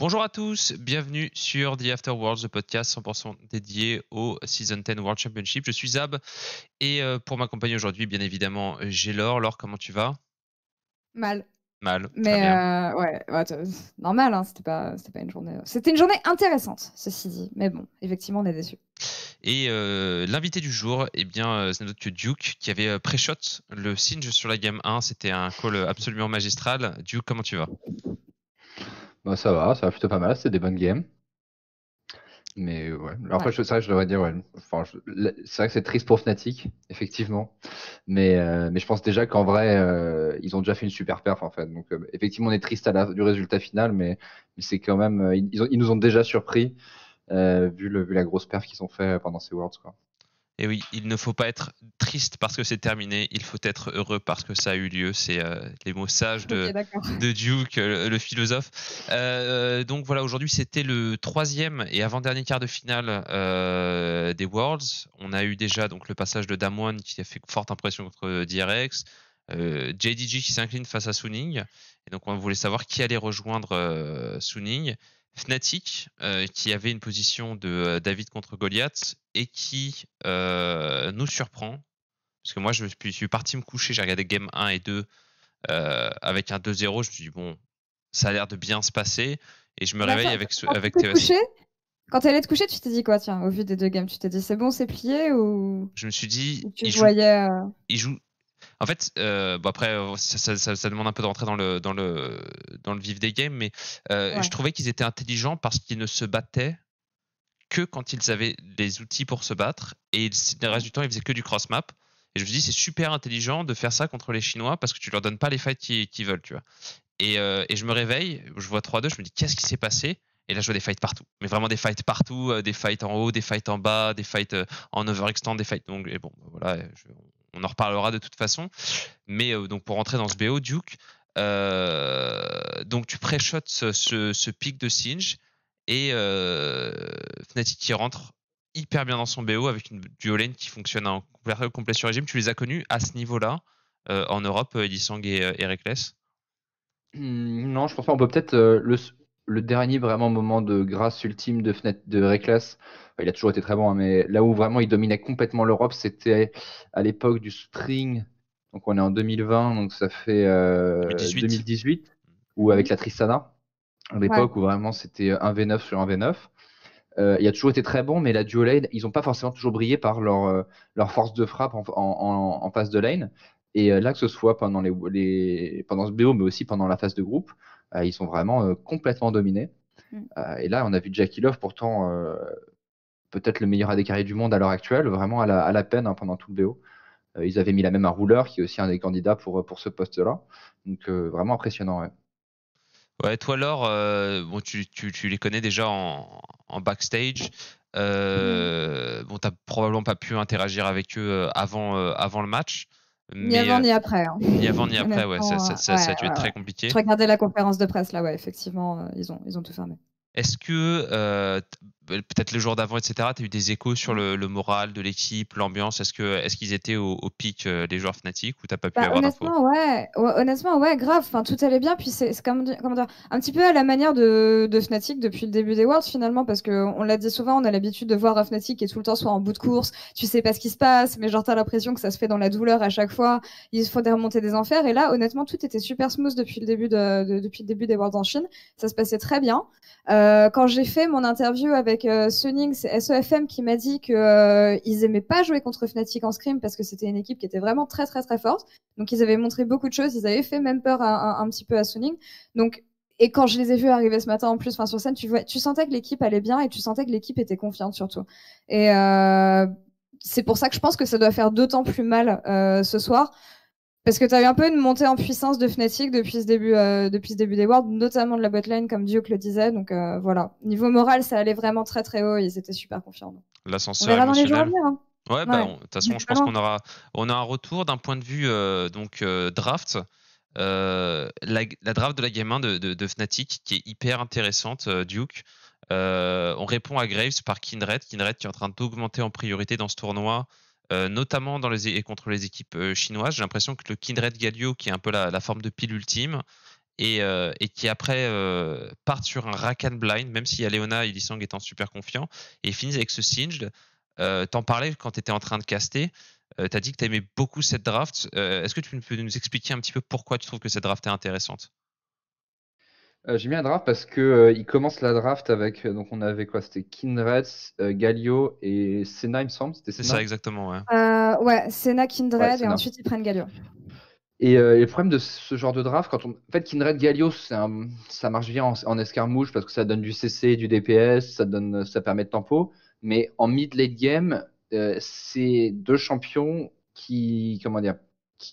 Bonjour à tous, bienvenue sur The After Worlds, le podcast 100% dédié au Season 10 World Championship. Je suis Zab et euh, pour m'accompagner aujourd'hui, bien évidemment, j'ai Laure. Laure, comment tu vas Mal. Mal. Mais euh, ouais, bah, normal, hein, c'était pas, pas une journée. Euh, c'était une journée intéressante, ceci dit. Mais bon, effectivement, on est déçus. Et l'invité du jour, eh bien, c'est notre que Duke qui avait pré-shot le singe sur la gamme 1. C'était un call absolument magistral. Duke, comment tu vas bah, ça va, ça va plutôt pas mal, c'est des bonnes games. Mais euh, ouais, après, ça, je devrais dire, ouais. Enfin, c'est vrai que c'est triste pour Fnatic, effectivement. Mais, euh, mais je pense déjà qu'en vrai, euh, ils ont déjà fait une super perf, en fait. Donc, effectivement, on est triste à la, du résultat final, mais, c'est quand même. ils, ils nous ont déjà surpris, vu, le, vu la grosse perf qu'ils ont fait pendant ces Worlds, quoi. Et oui, il ne faut pas être triste parce que c'est terminé, il faut être heureux parce que ça a eu lieu. C'est euh, les mots sages de, Duke, euh, le, philosophe. Euh, donc voilà, aujourd'hui c'était le troisième et avant-dernier quart de finale des Worlds. On a eu déjà donc le passage de Damwon qui a fait forte impression contre DRX, JDG qui s'incline face à Suning. Et donc on voulait savoir qui allait rejoindre Suning. Fnatic, euh, qui avait une position de euh, David contre Goliath et qui euh, nous surprend. Parce que moi, je suis, parti me coucher, j'ai regardé game 1 et 2 avec un 2-0. Je me suis dit, bon, ça a l'air de bien se passer. Et je me bah, réveille avec, quand avec e Quand te coucher, tu t'es dit quoi, tiens, au vu des deux games Tu t'es dit, c'est bon, c'est plié ou. Je me suis dit, il il joue en fait, euh, bon après, euh, ça, demande un peu de rentrer dans le, dans le, dans le vif des games, mais euh, je trouvais qu'ils étaient intelligents parce qu'ils ne se battaient que quand ils avaient les outils pour se battre, et le reste du temps, ils faisaient que du cross-map. Et je me dis, c'est super intelligent de faire ça contre les Chinois parce que tu leur donnes pas les fights qu'ils veulent, tu vois. Et, et, je me réveille, je vois 3-2, je me dis, qu'est-ce qui s'est passé et là, je vois des fights partout. Mais vraiment des fights partout, des fights en haut, des fights en bas, des fights en en overextend, des fights. Donc, et bon, bah, voilà, je, on en reparlera de toute façon. Mais euh, donc pour rentrer dans ce BO, Duke, euh, donc tu pré ce, pic de Singe et euh, Fnatic qui rentre hyper bien dans son BO avec une duo qui fonctionne en complet, sur régime. Tu les as connus à ce niveau-là en Europe, Edisang et, Erekles. Hmm, non, je pense qu'on peut peut-être le, le dernier vraiment moment de grâce ultime de, fenêtre, de réclasse, il a toujours été très bon, hein, mais là où vraiment il dominait complètement l'Europe, c'était à l'époque du string, Donc on est en 2020, donc ça fait 2018. Euh, mm. ou avec la Tristana, à l'époque où vraiment c'était 1v9 sur 1v9. Euh, il a toujours été très bon, mais la duo lane, ils n'ont pas forcément toujours brillé par leur, euh, force de frappe en, en, phase de lane. Et là, que ce soit pendant, les, pendant ce BO, mais aussi pendant la phase de groupe, euh, ils sont vraiment euh, complètement dominés. Mmh. Euh, et là, on a vu Jackie Love, pourtant peut-être le meilleur AD carré du monde à l'heure actuelle, vraiment à la, peine hein, pendant tout le BO. ils avaient mis la même à rouleur, qui est aussi un des candidats pour, pour ce poste-là. Donc vraiment impressionnant. Ouais. toi, alors, bon, tu, tu, les connais déjà en, backstage. bon, tu n'as probablement pas pu interagir avec eux avant, avant le match. Ni avant euh, ni après. Hein. Ni avant ni après, ouais, ça, ça, ça, euh, ça a dû être très compliqué. Je regardais la conférence de presse là, ouais, effectivement, euh, ils, ont, ils ont tout fermé. Est-ce que euh, peut-être le jour d'avant, etc. Tu as eu des échos sur le, moral de l'équipe, l'ambiance. Est-ce que est-ce qu'ils étaient au, pic euh, des joueurs Fnatic ou t'as pas pu bah, avoir d'infos Honnêtement, ouais. Honnêtement, ouais, grave. Enfin, tout allait bien. Puis c'est comme un petit peu à la manière de, Fnatic depuis le début des Worlds finalement, parce que on l'a dit souvent, on a l'habitude de voir Fnatic et tout le temps soit en bout de course. Tu sais pas ce qui se passe, mais genre t'as l'impression que ça se fait dans la douleur à chaque fois. il faut des des enfers. Et là, honnêtement, tout était super smooth depuis le début depuis le début des Worlds en Chine. Ça se passait très bien. Euh, quand j'ai fait mon interview avec avec euh, c'est SEFM qui m'a dit que euh, ils aimaient pas jouer contre Fnatic en scrim parce que c'était une équipe qui était vraiment très très très forte. Donc ils avaient montré beaucoup de choses, ils avaient fait même peur un petit peu à Suning. Donc et quand je les ai vus arriver ce matin en plus, sur scène, tu vois, tu sentais que l'équipe allait bien et tu sentais que l'équipe était confiante surtout. Et euh, c'est pour ça que je pense que ça doit faire d'autant plus mal ce soir. Parce que tu as eu un peu une montée en puissance de Fnatic depuis ce début, euh, depuis ce début des Worlds, notamment de la botlane, comme Duke le disait. Donc euh, voilà, niveau moral, ça allait vraiment très très haut. ils étaient super confiants. L'ascenseur Ouais, de toute façon, je pense qu'on aura, on a un retour d'un point de vue euh, donc draft. La, draft de la Game 1 de, Fnatic qui est hyper intéressante, Duke. on répond à Graves par Kindred. Kindred qui est en train d'augmenter en priorité dans ce tournoi. Euh, notamment dans les, contre les équipes euh, chinoises. J'ai l'impression que le Kindred Galio, qui est un peu la, forme de pile ultime, et, euh, qui après part sur un Rakan blind, même si Leona et Sang étant super confiants, et finissent avec ce Singed. T'en parlais quand tu étais en train de caster. tu as dit que tu aimais beaucoup cette draft. Est-ce que tu peux nous expliquer un petit peu pourquoi tu trouves que cette draft est intéressante euh, j'ai mis draft parce que euh, commence la draft avec euh, donc on avait quoi c'était Kindred, Galio et Senna il me semble c'était C'est ça exactement ouais. ouais Senna Kindred et ensuite ils prennent Galio. Et, le problème de ce genre de draft quand on en fait Kindred Galio ça marche bien en, escarmouche parce que ça donne du CC du DPS ça donne ça permet de tempo mais en mid late game c'est deux champions qui comment dire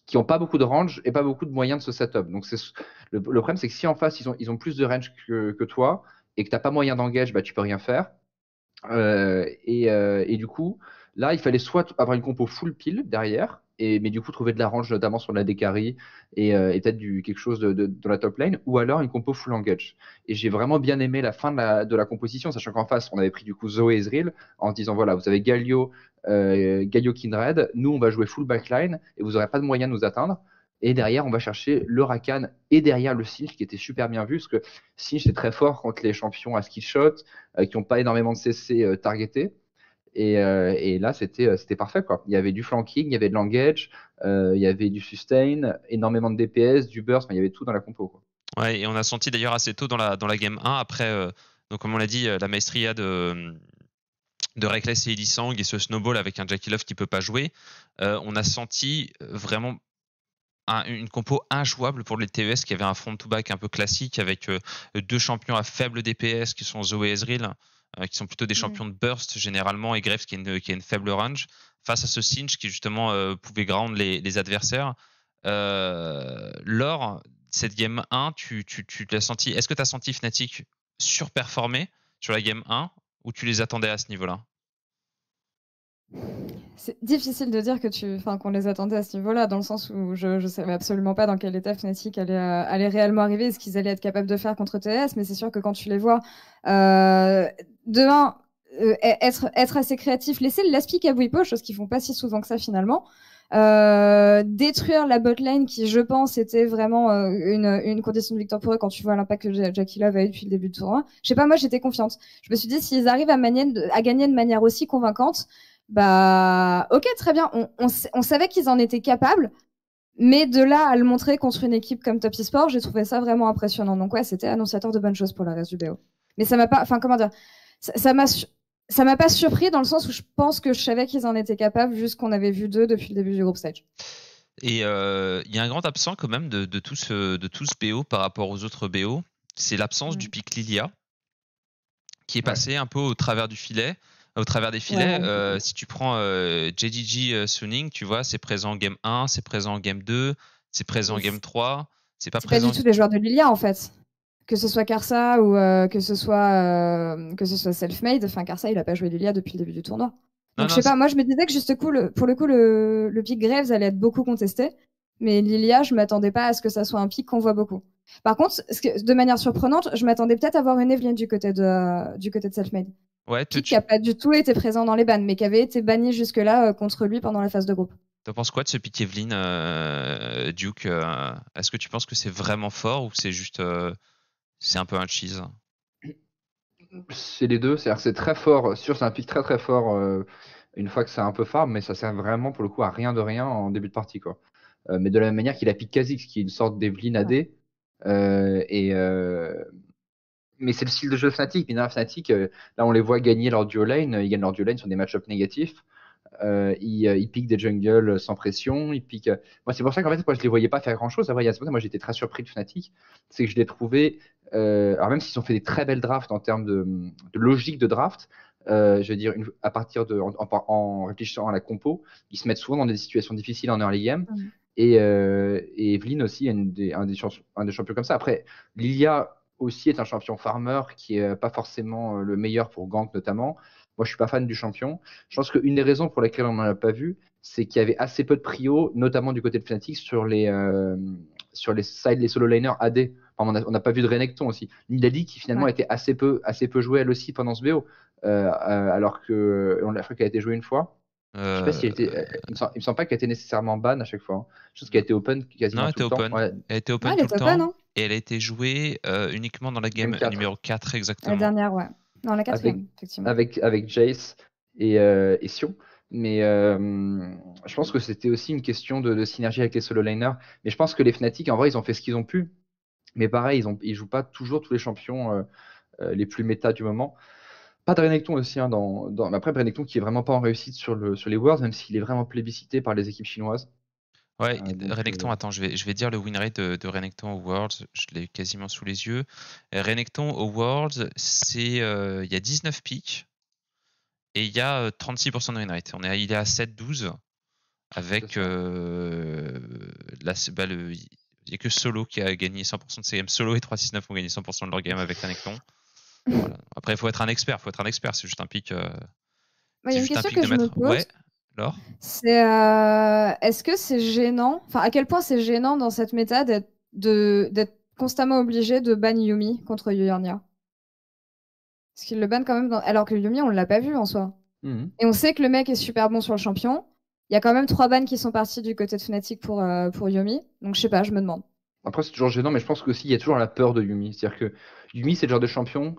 qui n'ont pas beaucoup de range et pas beaucoup de moyens de se setup. Donc c'est le, problème, c'est que si en face ils ont, ils ont plus de range que, toi et que tu t'as pas moyen d'engage, bah tu peux rien faire. Euh, et, euh, et, du coup, là, il fallait soit avoir une compo full pile derrière, mais du coup trouver de la range notamment sur la décarie euh, et, peut-être quelque chose de, dans la top lane, ou alors une compo full engage. Et j'ai vraiment bien aimé la fin de la, composition, sachant qu'en face, on avait pris du coup Zoé et Ezreal en disant voilà, vous avez Galio, euh, Galio Kindred, nous on va jouer full backline et vous n'aurez pas de moyen de nous atteindre. Et derrière, on va chercher le Rakan et derrière le Singe qui était super bien vu, parce que Singe est très fort contre les champions à skill shot, euh, qui n'ont pas énormément de CC targetés. Euh, et, là, euh, c'était parfait. Quoi. Il y avait du flanking, il y avait de l'engage, euh, il y avait du sustain, énormément de DPS, du burst, il y avait tout dans la compo. Quoi. Ouais, et on a senti d'ailleurs assez tôt dans la, dans la game 1, après, donc comme on l'a dit, la maestria de, de Reckless et Elisang et ce snowball avec un Jackie Love qui peut pas jouer, on a senti vraiment une compo injouable pour les TES qui avait un front-to-back un peu classique avec deux champions à faible DPS qui sont Zoé et Ezreal. Euh, qui sont plutôt des champions de burst généralement, et Graves qui a une, faible range, face à ce Cinch qui justement euh, pouvait ground les, adversaires. Euh, lors cette game 1, tu, tu, tu l'as senti, est-ce que tu as senti Fnatic surperformer sur la game 1 ou tu les attendais à ce niveau-là c'est difficile de dire que tu, enfin, qu'on les attendait à ce niveau-là, dans le sens où je ne savais absolument pas dans quel état Fnatic allait, euh, allait réellement arriver, ce qu'ils allaient être capables de faire contre TS. Mais c'est sûr que quand tu les vois, euh, demain euh, e-, être, être assez créatif, laisser l'aspic à Bouipo, chose qu'ils font pas si souvent que ça finalement. Euh, détruire la botlane qui, je pense, était vraiment euh, une, condition de victoire pour eux quand tu vois l'impact que Jackie Love a eu depuis le début du tournoi. Je sais pas, moi j'étais confiante. Je me suis dit, s'ils arrivent à, gagner de manière aussi convaincante, bah ok, très bien. On, savait qu'ils en étaient capables, mais de là à le montrer contre une équipe comme Top Sport, j'ai trouvé ça vraiment impressionnant. Donc ouais, c'était annonciateur de bonnes choses pour le reste du BO. Mais ça m'a pas, enfin comment dire ça m'a ça m'a pas surpris dans le sens où je pense que je savais qu'ils en étaient capables, juste qu'on avait vu d'eux depuis le début du groupe stage. Et euh, il y a un grand absent quand même de, tout ce, de tout BO par rapport aux autres BO, c'est l'absence mm. du pic Lilia, qui est passé un peu au travers du filet. Au travers des filets, euh, si tu prends euh, JDG euh, Suning, tu vois, c'est présent en game 1, c'est présent en game 2, c'est présent en game 3, c'est pas présent. pas du tout des joueurs de Lilia en fait que ce soit Carsa ou euh, que ce soit euh, que ce soit self-made, enfin Carsa il a pas joué Lilia depuis le début du tournoi. Donc je sais pas, moi je me disais que juste pour le coup le, pic pick Graves allait être beaucoup contesté, mais Lilia je m'attendais pas à ce que ça soit un pic qu'on voit beaucoup. Par contre, de manière surprenante, je m'attendais peut-être à voir une Evelyne du côté de du côté de self Ouais, qui n'a pas du tout été présent dans les bannes, mais qui avait été banni jusque-là euh, contre lui pendant la phase de groupe. T'en penses quoi de ce pick Evelyne, Duke Est-ce que tu penses que c'est vraiment fort ou c'est juste c'est un peu un cheese. C'est les deux, cest c'est très fort, euh, sûr c'est un pic très très fort euh, une fois que c'est un peu farm, mais ça sert vraiment pour le coup à rien de rien en début de partie quoi. Euh, mais de la même manière qu'il a pique Kha'Zix qui est une sorte d'Evelyn AD. et mais c'est le style de jeu Fnatic. Fnatic, là on les voit gagner leur duo lane, ils gagnent leur duo lane sur des match négatifs. Euh, ils euh, il, pique des jungles sans pression. Il pique. Euh, moi, c'est pour ça qu'en fait, ne je les voyais pas faire grand chose. il y a moi, j'étais très surpris de Fnatic. C'est que je les trouvais. alors, même s'ils ont fait des très belles drafts en termes de, logique de draft, je veux dire, à partir de. En, réfléchissant à la compo, ils se mettent souvent dans des situations difficiles en early game. Mm. Et, et, aussi est un, des un, des champions comme ça. Après, Lilia aussi est un champion farmer qui est pas forcément le meilleur pour gank notamment. Moi, je suis pas fan du champion. Je pense qu'une des raisons pour lesquelles on n'en a pas vu, c'est qu'il y avait assez peu de prio, notamment du côté de Fnatic, sur les, euh, sur les side, les solo laners AD. on n'a pas vu de Renekton aussi. Nidali qui finalement était assez peu, assez peu jouée elle aussi pendant ce BO, euh, euh, alors que on l'a fait qu'elle a été jouée une fois. Je sais pas si elle était, il, ne me semble pas qu'elle ait été nécessairement ban à chaque fois. Hein. Je pense qu'elle a été open quasiment non, tout le temps. Ouais. Elle était open tout le temps. Hein. et elle a été jouée uniquement dans la game numéro 4 exactement. La dernière, ouais. Non, la quatrième, avec, effectivement. Avec, Jace euh, et, Sion. Mais euh, je pense que c'était aussi une question de, synergie avec les solo liners. Mais je pense que les Fnatic, en vrai, ils ont fait ce qu'ils ont pu. Mais pareil, ils, jouent pas toujours tous les champions euh, les plus méta du moment. Pas Renekton aussi. Hein, dans, dans... Après, Renekton qui est vraiment pas en réussite sur, sur les Worlds, même s'il est vraiment plébiscité par les équipes chinoises. Ouais, ah, Renekton, euh, attends, je vais, je vais dire le win rate de, Renekton au Je l'ai quasiment sous les yeux. Renekton au Worlds, c'est euh, il y a 19 pics et il y a 36% euh, de win rate. On est, à, il est à 7-12 avec euh, bah, il n'y a que Solo qui a gagné 100% de ses games. Solo et 369 ont gagné 100% de leur game avec Renekton. Après, il faut être un expert. faut être un expert. C'est juste un pic. Euh, c'est un pic de Ouais. C'est, euh, Est-ce que c'est gênant Enfin, à quel point c'est gênant dans cette méta d'être, constamment obligé de ban Yumi contre Yuyarnia Parce qu'il le ban quand même, alors que Yumi, on l'a pas vu en soi. Mhm. Et on sait que le mec est super bon sur le champion. Il y a quand même trois bans qui sont partis du côté de Fnatic pour, euh, Yumi. Donc je sais pas, je me demande. Après, c'est toujours gênant, mais je pense qu'aussi, il y a toujours la peur de Yumi. C'est-à-dire que Yumi, c'est le genre de champion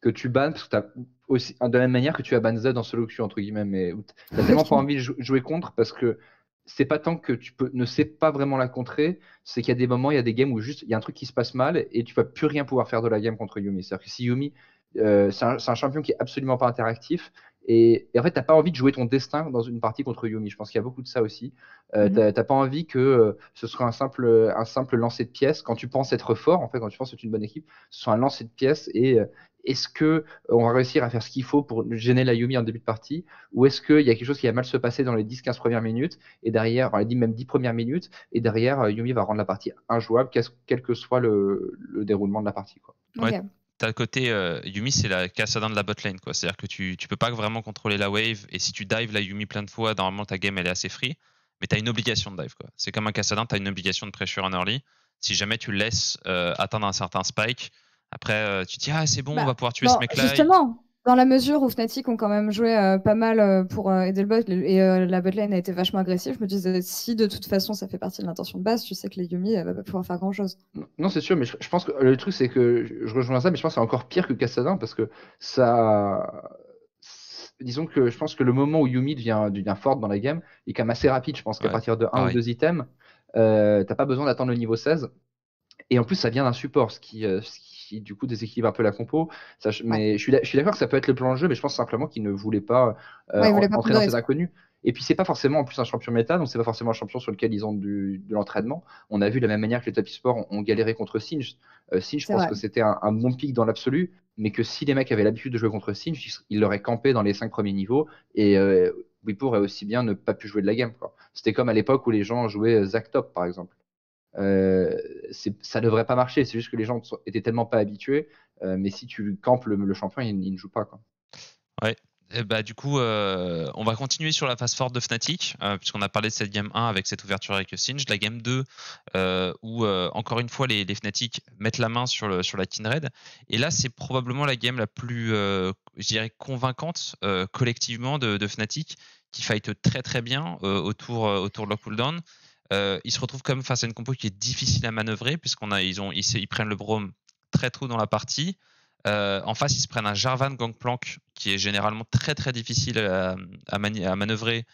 que tu bannes parce que tu as aussi de la même manière que tu as Banza dans solo queue entre guillemets, mais t'as tellement pas envie de jouer contre parce que c'est pas tant que tu peux, ne sais pas vraiment la contrer, c'est qu'il y a des moments, il y a des games où juste il y a un truc qui se passe mal et tu vas plus rien pouvoir faire de la game contre Yumi. C'est-à-dire que si Yumi, euh, c'est un, un, champion qui est absolument pas interactif, et, en fait, t'as pas envie de jouer ton destin dans une partie contre Yumi. Je pense qu'il y a beaucoup de ça aussi. Euh, mhm. T'as pas envie que euh, ce soit un simple, un simple lancer de pièces quand tu penses être fort, en fait, quand tu penses être une bonne équipe, ce soit un lancer de pièces et euh, est-ce que euh, on va réussir à faire ce qu'il faut pour gêner la Yumi en début de partie ou est-ce qu'il y a quelque chose qui va mal se passer dans les 10-15 premières minutes et derrière, on a dit, même 10 premières minutes et derrière Yumi va rendre la partie injouable quel que soit le, déroulement de la partie côté euh, Yumi, c'est la Cassadin de la botlane, quoi. C'est-à-dire que tu, peux pas vraiment contrôler la wave, et si tu dives la Yumi plein de fois, normalement ta game elle est assez free, mais t'as une obligation de dive, quoi. C'est comme un tu t'as une obligation de pressure en early. Si jamais tu le laisses euh, atteindre un certain spike, après euh, tu te dis, ah, c'est bon, bah, on va pouvoir tuer ce mec-là. Justement, dans la mesure où Fnatic ont quand même joué euh, pas mal euh, pour aider euh, le bot et la botlane a été vachement agressive, je me disais si de toute façon ça fait partie de l'intention de base, tu sais que les Yumi elle va pas pouvoir faire grand chose. Non, c'est sûr, mais je, pense que le truc c'est que je rejoins ça, mais je pense que c'est encore pire que Cassadin parce que ça. Disons que je pense que le moment où Yumi devient, forte dans la game est quand même assez rapide. Je pense qu'à partir de 1 ah ou 2 items, items, t'as pas besoin d'attendre le niveau 16. Et en plus, ça vient d'un support, ce qui du coup déséquilibre un peu la compo. je, mais je suis d'accord que ça peut être le plan de jeu, mais je pense simplement qu'il ne voulait pas, euh, entrer dans ces inconnus. Et puis c'est pas forcément en plus un champion méta, donc c'est pas forcément un champion sur lequel ils ont du, de l'entraînement. On a vu de la même manière que les tapis sport ont, galéré contre Singe. Euh, je pense que c'était un, bon pic dans l'absolu, mais que si les mecs avaient l'habitude de jouer contre Singe, ils l'auraient campé dans les cinq premiers niveaux et euh, aurait aussi bien ne pas pu jouer de la game. C'était comme à l'époque où les gens jouaient euh, Zac Top, par exemple. Euh, ça ne devrait pas marcher. C'est juste que les gens étaient tellement pas habitués. Euh, mais si tu campes le, champion, il, ne joue pas. Quoi. Ouais. Eh bah, du coup, euh, on va continuer sur la phase forte de Fnatic, puisqu'on a parlé de cette game 1 avec cette ouverture avec Singe, la game 2 où, encore une fois, les, Fnatic mettent la main sur, le, sur la Kindred. Et là, c'est probablement la game la plus, je dirais, convaincante collectivement de, Fnatic, qui fight très très bien autour, autour de leur cooldown. Euh, ils se retrouvent comme face à une compo qui est difficile à manœuvrer, puisqu'on a, ils, ont, ils, prennent le Brome très tôt dans la partie. Euh, en face, ils se prennent un Jarvan Gangplank qui est généralement très très difficile à, à, manœuvrer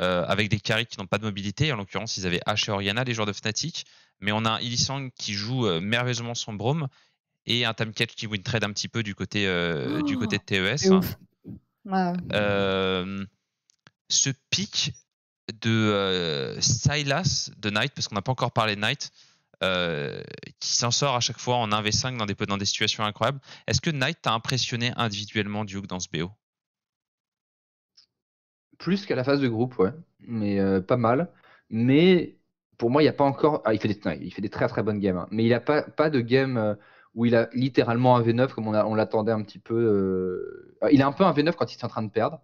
euh, avec des carries qui n'ont pas de mobilité. En l'occurrence, ils avaient H et Oriana, les joueurs de Fnatic. Mais on a un Illisang qui joue euh, merveilleusement son Brome et un Tamketch qui win trade un petit peu du côté, du ah, côté de TES. E ce pic de euh, Silas de Knight, parce qu'on n'a pas encore parlé de Knight, euh, qui s'en sort à chaque fois en 1v5 dans des, des situations incroyables. Est-ce que Knight t'a impressionné individuellement, Duke, dans ce BO Plus qu'à la phase de groupe, ouais, mais euh, pas mal. Mais pour moi, il n'y a pas encore. Ah, il fait des, il fait des très très bonnes games, hein. mais il n'a pas, pas de game où il a littéralement un V9 comme on, on l'attendait un petit peu. Ah, il a un peu un V9 quand il est en train de perdre,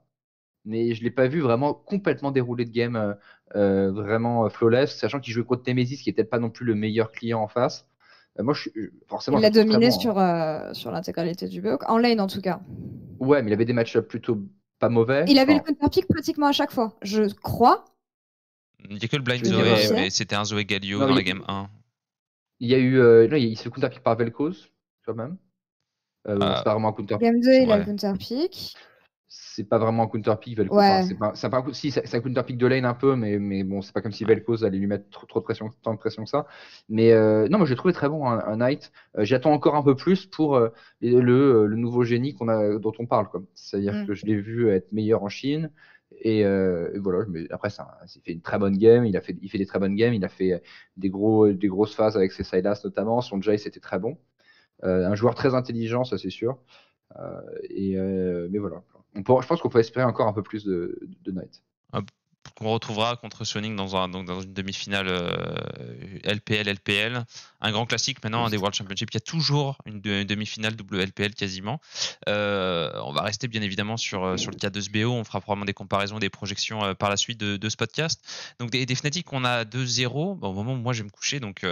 mais je ne l'ai pas vu vraiment complètement dérouler de game euh, euh, vraiment euh, flawless, sachant qu'il jouait contre Nemesis, qui n'était pas non plus le meilleur client en face. moi, je, forcément. Il a dominé hein. sur, sur l'intégralité du book, en lane en tout cas. Ouais, mais il avait des matchups plutôt pas mauvais. Il avait le counter pick pratiquement à chaque fois, je crois. Il n'y a que le blind Zoé, mais c'était un Zoé Galio dans la game 1. Il y a eu. Non, il se counter pick par Velkoz, quand même. Euh, C'est un counter pick. Game 2, il a le counter pick c'est pas vraiment un counter pick pas, ça, si, c'est un counter pick de lane un peu, mais, mais bon, c'est pas comme si Velko allait lui mettre trop, de pression, tant de pression que ça. Mais euh, non, moi j'ai trouvé très bon un, un Knight. Euh, j'attends encore un peu plus pour euh, le, le, nouveau génie qu'on a, dont on parle. C'est-à-dire mm. que je l'ai vu être meilleur en Chine. Et, voilà, mais après, ça, il fait une très bonne game. Il a fait, il fait des très bonnes games. Il a fait des, gros, des grosses phases avec ses Silas notamment. Son Jay, c'était très bon. un joueur très intelligent, ça c'est sûr. et, mais voilà, je pense qu'on peut espérer encore un peu plus de, de qu'on retrouvera contre Sonic dans, un, dans une demi-finale euh, LPL LPL, un grand classique maintenant hein, des World Championships Il y a toujours une, demi-finale WLPL quasiment. Euh, on va rester bien évidemment sur euh, sur le cas de SBO. On fera probablement des comparaisons, des projections par la suite de, ce podcast. Donc des, Fnatic, on a 2-0. au moment où moi je vais me coucher, donc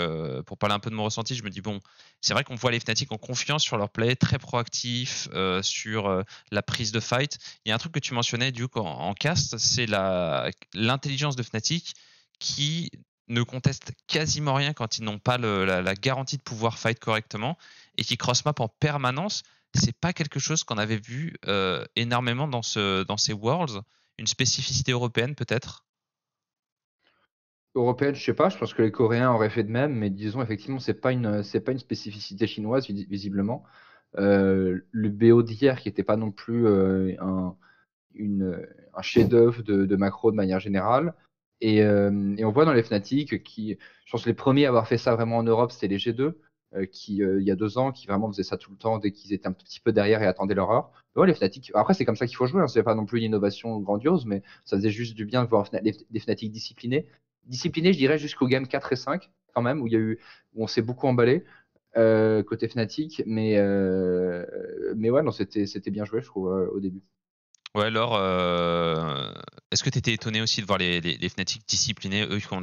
pour parler un peu de mon ressenti, je me dis bon, c'est vrai qu'on voit les Fnatic en confiance sur leur play, très proactif sur la prise de fight. Il y a un truc que tu mentionnais Duke en cast, c'est la l'intelligence de Fnatic qui ne conteste quasiment rien quand ils n'ont pas la, garantie de pouvoir fight correctement et qui cross-map en permanence. C'est pas quelque chose qu'on avait vu euh, énormément dans, ce, dans ces Worlds. Une spécificité européenne peut-être Européenne, je sais pas. Je pense que les Coréens auraient fait de même, mais disons effectivement, c'est pas une pas une spécificité chinoise visiblement. Euh, le BO d'hier qui n'était pas non plus euh, un un chef-d'œuvre de, macro de manière générale. Euh, et, on voit dans les Fnatic qui, je pense, les premiers à avoir fait ça vraiment en Europe, c'était les G2, euh, qui, euh, il y a deux ans, qui vraiment faisaient ça tout le temps dès qu'ils étaient un petit peu derrière et attendaient leur heure. les Fnatic, après, c'est comme ça qu'il faut jouer, hein. c'est pas non plus une innovation grandiose, mais ça faisait juste du bien de voir des Fnatic disciplinés. Disciplinés, je dirais, jusqu'au game 4 et 5, quand même, où, il y eu, on s'est beaucoup emballé. côté Fnatic, mais, mais ouais, non, c'était bien joué, je trouve, au début. Ouais, alors euh, est-ce que tu étais étonné aussi de voir les, les, Fnatic disciplinés Eux, qui ont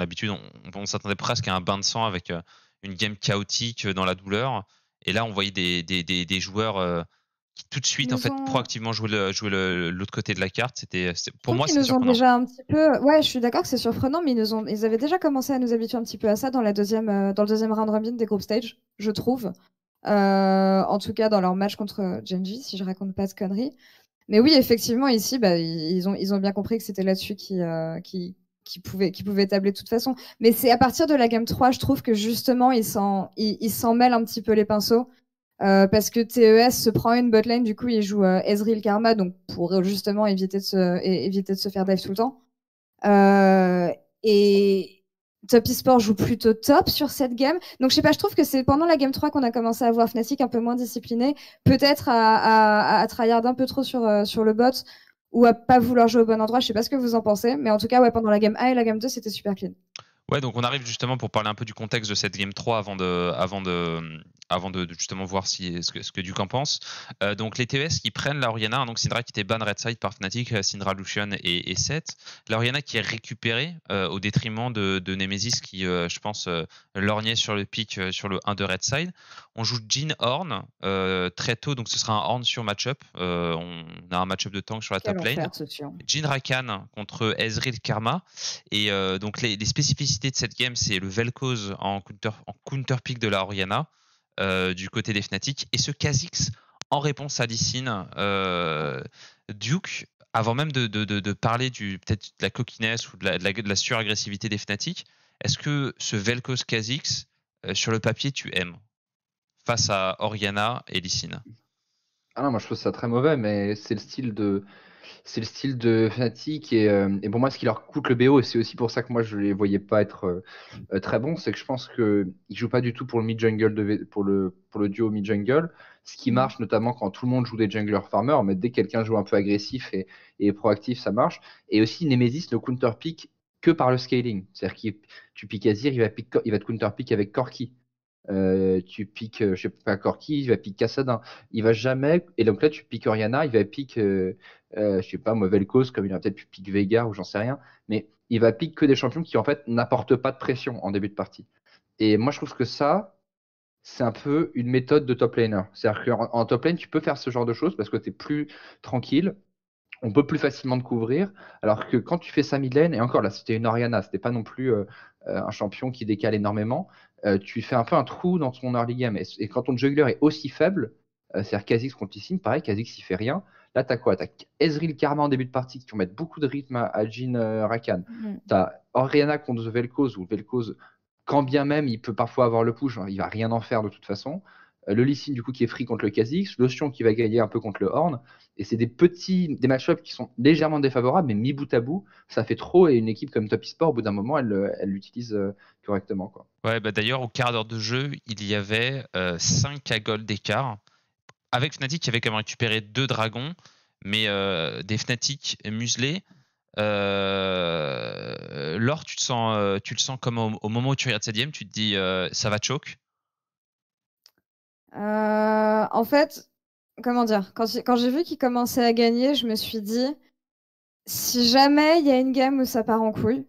on, on s'attendait presque à un bain de sang avec euh, une game chaotique euh, dans la douleur. Et là, on voyait des, des, des, joueurs qui, tout de suite, en fait, proactivement jouaient l'autre côté de la carte. C'était, pour moi, c'est surprenant. Ont déjà un petit peu... Ouais, je suis d'accord que c'est surprenant, mais ils, nous ont... ils avaient déjà commencé à nous habituer un petit peu à ça dans, la deuxième, dans le deuxième round robin des group stage, je trouve. en tout cas, dans leur match contre Genji, si je raconte pas de conneries. Mais oui, effectivement, ici, bah, ils, ont, ils ont bien compris que c'était là-dessus qu'ils euh, qui, qui pouvaient, qui pouvait tabler de toute façon. Mais c'est à partir de la gamme 3, je trouve que justement, ils s'en ils, s'en mêlent un petit peu les pinceaux. Euh, parce que TES se prend une botlane, du coup il joue euh, Ezreal Karma, donc pour justement éviter de se, éviter de se faire dive tout le temps. Euh, et, Top Esport joue plutôt top sur cette game. Donc, je sais pas, je trouve que c'est pendant la game 3 qu'on a commencé à voir Fnatic un peu moins discipliné, peut-être à, à, à un peu trop sur, euh, sur le bot ou à pas vouloir jouer au bon endroit. Je sais pas ce que vous en pensez, mais en tout cas, ouais, pendant la game 1 et la game 2, c'était super clean. Ouais, donc on arrive justement pour parler un peu du contexte de cette game 3 avant de, avant de, avant de, justement voir si, ce, que, ce en pense. Euh, donc les TES qui prennent la Oriana, hein, donc Syndra qui était ban Redside par Fnatic, euh, Syndra Lucian et, et Seth. La Oriana qui est récupérée euh, au détriment de, Nemesis qui, je pense, lorgnait sur le pic sur le 1 de Redside. On joue Jean Horn très tôt, donc ce sera un Horn sur match-up. on a un match-up de tank sur la top lane. Jean Rakan contre Ezreal Karma. Et donc les, spécificités de cette game, c'est le Vel'Koz en counter, en pick de la Oriana. Euh, du côté des Fnatic. Et ce Kha'Zix en réponse à Lissine, euh, Duke, avant même de, parler du peut-être de la coquinesse ou de la, de la, suragressivité des Fnatic, est-ce que ce Velkos Kha'Zix, euh, sur le papier, tu aimes face à Oriana et Lissine Ah non, moi je trouve ça très mauvais, mais c'est le style de c'est le style de Fnatic euh, et, pour moi ce qui leur coûte le BO et c'est aussi pour ça que moi je les voyais pas être euh, euh, très bons, c'est que je pense qu'ils jouent pas du tout pour le mid jungle pour le duo mid jungle, ce qui mm. marche notamment quand tout le monde joue des jungler farmers, mais dès que quelqu'un joue un peu agressif et, proactif ça marche. Et aussi Nemesis ne counter pick que par le scaling, c'est-à-dire que tu piques Azir, il va, il va te counter pick avec Corki. Euh, tu piques, euh, je sais pas encore qui, il va piquer Cassadin. Il va jamais. Et donc là, tu piques Oriana, il va piquer, euh, ne euh, je sais pas, Mauvaise Cause, comme il a peut-être pu piquer Vega ou j'en sais rien. Mais il va piquer que des champions qui en fait n'apportent pas de pression en début de partie. Et moi, je trouve que ça, c'est un peu une méthode de top laner. C'est-à-dire qu'en en top lane, tu peux faire ce genre de choses parce que tu es plus tranquille. On peut plus facilement te couvrir, alors que quand tu fais ça mid lane, et encore là, c'était une Oriana, c'était pas non plus un champion qui décale énormément, euh, tu fais un peu un trou dans ton early game. Et, quand ton juggler est aussi faible, euh, c'est-à-dire Kha'Zix contre Tissine, pareil, Kha'Zix il fait rien. Là, t'as quoi T'as Ezreal Karma en début de partie qui vont mettre beaucoup de rythme à, Jin euh, Rakan. Mm. T'as Oriana contre Vel'Koz, où Vel'Koz, quand bien même il peut parfois avoir le push, il hein, il va rien en faire de toute façon. Euh, le Lissine du coup qui est free contre le Kha'Zix, le qui va gagner un peu contre le Horn. Et c'est des petits, des match-ups qui sont légèrement défavorables, mais mis bout à bout, ça fait trop. Et une équipe comme Top Esport, au bout d'un moment, elle, euh, l'utilise euh, correctement. Quoi. Ouais, bah d'ailleurs, au quart d'heure de jeu, il y avait 5 à gold d'écart. Avec Fnatic qui avait quand même récupéré 2 dragons, mais des Fnatic muselés. L'or, tu, tu le sens comme au, moment où tu regardes cette game, tu te dis ça va choke euh, en fait, comment dire, quand, j'ai vu qu'ils commençait à gagner, je me suis dit, si jamais il y a une game où ça part en couille,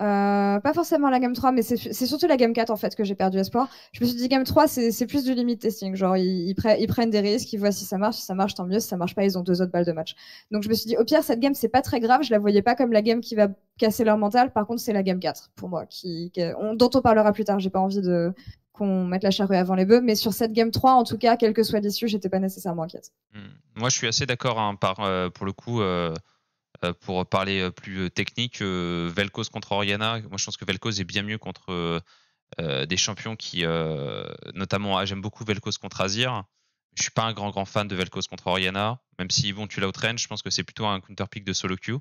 euh, pas forcément la game 3, mais c'est surtout la game 4 en fait que j'ai perdu espoir. Je me suis dit, game 3, c'est plus du limit testing. Genre, ils, prennent des risques, ils voient si ça marche, si ça marche, tant mieux. Si ça marche pas, ils ont deux autres balles de match. Donc, je me suis dit, au pire, cette game c'est pas très grave. Je la voyais pas comme la game qui va casser leur mental. Par contre, c'est la game 4 pour moi, qui, dont on parlera plus tard. J'ai pas envie de, qu'on mette la charrue avant les bœufs. Mais sur cette game 3, en tout cas, quelle que soit l'issue, j'étais pas nécessairement inquiète. Hmm. Moi, je suis assez d'accord hein, par, euh, pour le coup. Euh, euh, pour parler plus technique, Velkoz contre Oriana, moi je pense que Velkoz est bien mieux contre des champions qui, notamment, ah, j'aime beaucoup Velkoz contre Azir. Je suis pas un grand grand fan de Velkoz contre Oriana, même si vont tu l'outrange je pense que c'est plutôt un counter pick de solo queue.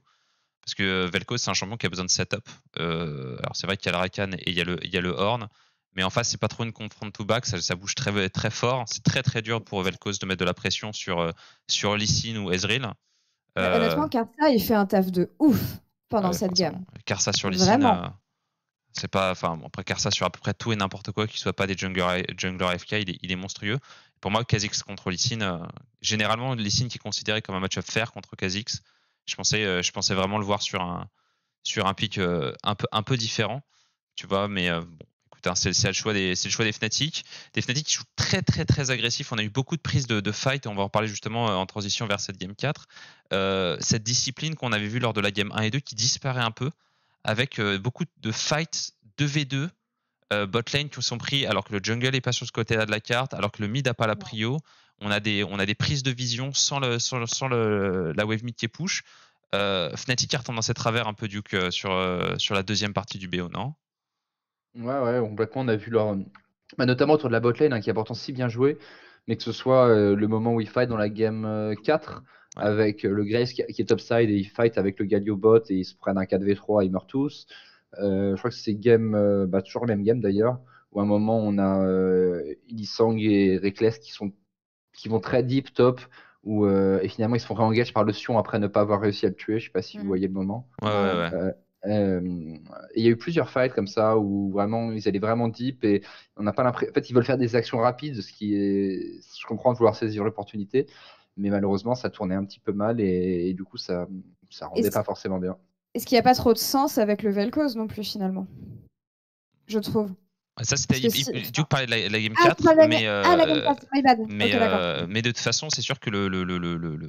Parce que Velkoz, c'est un champion qui a besoin de setup. alors c'est vrai qu'il y a le et il y a le, il y a le Horn mais en face c'est pas trop une confront to back ça, bouge très très fort c'est très très dur pour Velkos de mettre de la pression sur euh, sur Lissine ou Ezreal euh... honnêtement Karsa il fait un taf de ouf pendant cette gamme Karsa sur Lissine euh, c'est pas enfin après Karsa sur à peu près tout et n'importe quoi qui soit pas des junglers jungler FK il est, monstrueux pour moi Kha'Zix contre Lissine euh, généralement Lissine qui est considéré comme un match-up fair contre Kha'Zix je pensais je pensais vraiment le voir sur un sur un pic un peu un peu différent tu vois mais bon Hein, c'est le choix des, c'est des Fnatic. Des Fnatic qui jouent très, très, très agressifs. On a eu beaucoup de prises de, fight. On va en parler justement euh, en transition vers cette game 4. Euh, cette discipline qu'on avait vue lors de la game 1 et 2 qui disparaît un peu avec euh, beaucoup de fights 2v2 euh, bot qui sont pris alors que le jungle n'est pas sur ce côté-là de la carte, alors que le mid n'a pas la prio. On a des, on a des prises de vision sans, la wave mid qui est push. Euh, Fnatic a dans à travers un peu du sur, sur la deuxième partie du BO, non Ouais, ouais, complètement. On a vu leur. Bah, notamment autour de la botlane, hein, qui est pourtant si bien joué, mais que ce soit euh, le moment où ils fight dans la game 4, euh, avec euh, le Grace qui, est est topside et ils fight avec le Galio bot et ils se prennent un 4v3 et ils meurent tous. je crois que c'est game, bah, toujours la même game d'ailleurs, où à un moment on a Ilisang et Reckless qui, sont, qui vont très deep top. Où, et finalement, ils se font réengager par le Sion après ne pas avoir réussi à le tuer. Je sais pas si vous mm. voyez le moment. Ouais, ouais, il y a eu plusieurs fights comme ça où vraiment ils allaient vraiment deep et on n'a pas l'impression. En fait, ils veulent faire des actions rapides, ce qui est, je comprends de vouloir saisir l'opportunité, mais malheureusement ça tournait un petit peu mal et, du coup ça ça rendait pas forcément bien. Est-ce qu'il n'y a pas trop de sens avec le Vel'Koz non plus finalement Je trouve. Ah, ça, c'était. du parler de la, Game 4, mais. Mais, de toute façon, c'est sûr que le, le, le, le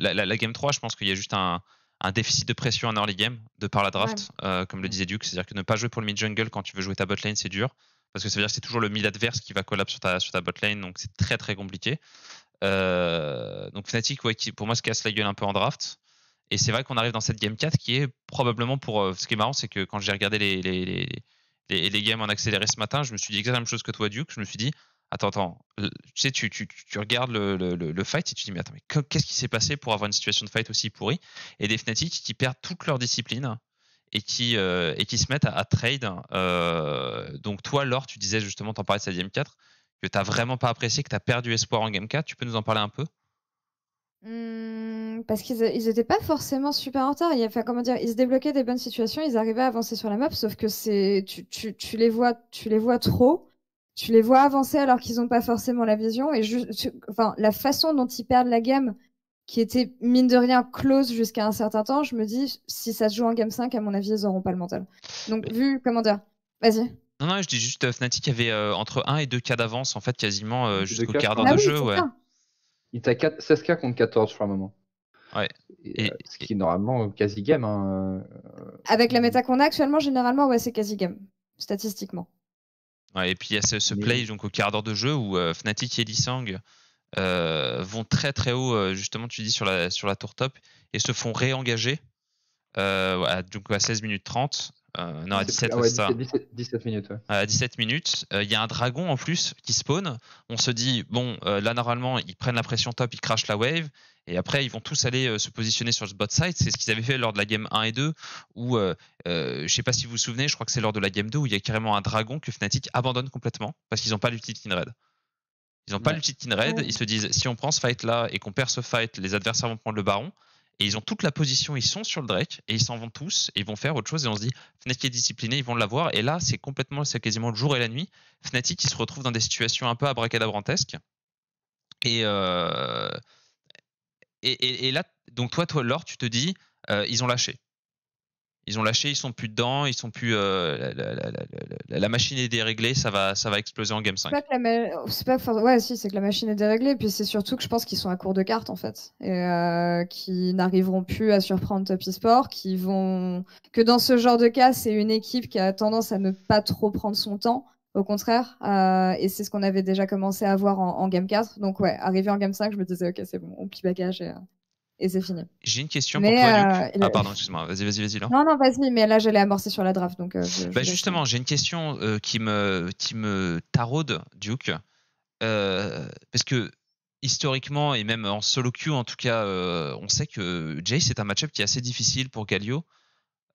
la, la, Game 3, je pense qu'il y a juste un, un déficit de pression en early game de par la draft, euh, comme le disait Duke. C'est-à-dire que ne pas jouer pour le mid jungle quand tu veux jouer ta bot c'est dur. Parce que ça veut dire que c'est toujours le mid adverse qui va collab sur ta, sur ta bot donc c'est très très compliqué. Euh, donc Fnatic, pour moi, se casse la gueule un peu en draft. Et c'est vrai qu'on arrive dans cette game 4 qui est probablement pour. Euh, ce qui est marrant, c'est que quand j'ai regardé les les, les, games en accéléré ce matin, je me suis dit exactement la même chose que toi, Duke. Je me suis dit, attends, attends, tu sais, tu, regardes le, fight et tu dis, mais attends, mais qu'est-ce qui s'est passé pour avoir une situation de fight aussi pourrie Et des Fnatic qui perdent toute leur discipline et qui, euh, et qui se mettent à, trade. Euh, donc, toi, Laure, tu disais justement, t'en parlais de sa game 4, que t'as vraiment pas apprécié, que t'as perdu espoir en game 4. Tu peux nous en parler un peu mmh, parce qu'ils n'étaient pas forcément super en retard. comment dire, ils se débloquaient des bonnes situations, ils arrivaient à avancer sur la map, sauf que c'est tu, les vois, tu les vois trop tu les vois avancer alors qu'ils n'ont pas forcément la vision et juste, enfin, la façon dont ils perdent la game, qui était mine de rien close jusqu'à un certain temps, je me dis si ça se joue en game 5, à mon avis, ils n'auront pas le mental. Donc, euh. vu, comment dire, vas-y. Non, non, je dis juste, euh, Fnatic avait euh, entre 1 et 2 cas d'avance, en fait, quasiment jusqu'au quart d'heure de hein. jeu. Ah ouais. Il était 16 cas contre 14, je crois, un moment. Ouais. ce qui est normalement quasi game. Hein, Avec la méta qu'on a actuellement, généralement, ouais, c'est quasi game, statistiquement et puis il y a ce, play donc au quart d'heure de jeu où euh, Fnatic et Elisang euh, vont très très haut, euh, justement tu dis sur la, sur la tour top, et se font réengager à, donc à 16 minutes 30. non, à 17, ah minutes. À 17 minutes, il y a un dragon en plus qui spawn. On se dit, bon, là normalement, ils prennent la pression top, ils crachent la wave, et après, ils vont tous aller euh, se positionner sur le bot side C'est ce qu'ils avaient fait lors de la game 1 et 2, où euh, euh, je sais pas si vous vous souvenez, je crois que c'est lors de la game 2 où il y a carrément un dragon que Fnatic abandonne complètement parce qu'ils n'ont pas l'utilité raid Ils n'ont pas l'utilité raid oh. Ils se disent si on prend ce fight là et qu'on perd ce fight, les adversaires vont prendre le baron. Et ils ont toute la position, ils sont sur le Drake et ils s'en vont tous et ils vont faire autre chose. Et on se dit, Fnatic est discipliné, ils vont l'avoir. Et là, c'est complètement, c'est quasiment le jour et la nuit. Fnatic, ils se retrouve dans des situations un peu abracadabrantesques. Et, euh, et, là, donc toi, toi, Laure, tu te dis, euh, ils ont lâché. Ils ont lâché, ils sont plus dedans, ils sont plus. Euh, la, machine est déréglée, ça va, ça va exploser en game 5. C'est si, c'est que la machine est déréglée, puis c'est surtout que je pense qu'ils sont à court de cartes en fait, et euh, qui n'arriveront plus à surprendre Top Sport, qui vont que dans ce genre de cas, c'est une équipe qui a tendance à ne pas trop prendre son temps au contraire, euh, et c'est ce qu'on avait déjà commencé à voir en, game 4. Donc ouais, arrivé en game 5, je me disais ok c'est bon, on plie bagage et, euh, c'est fini. J'ai une question pour toi, euh, Ah, pardon, excuse-moi. Vas-y, vas-y, vas-y. Là. Non, non, vas-y, mais là, j'allais amorcer sur la draft. Donc, bah, justement, j'ai une question qui, me, qui me taraude, Duke. parce que historiquement, et même en solo queue, en tout cas, on sait que Jay, c'est un match-up qui est assez difficile pour Galio.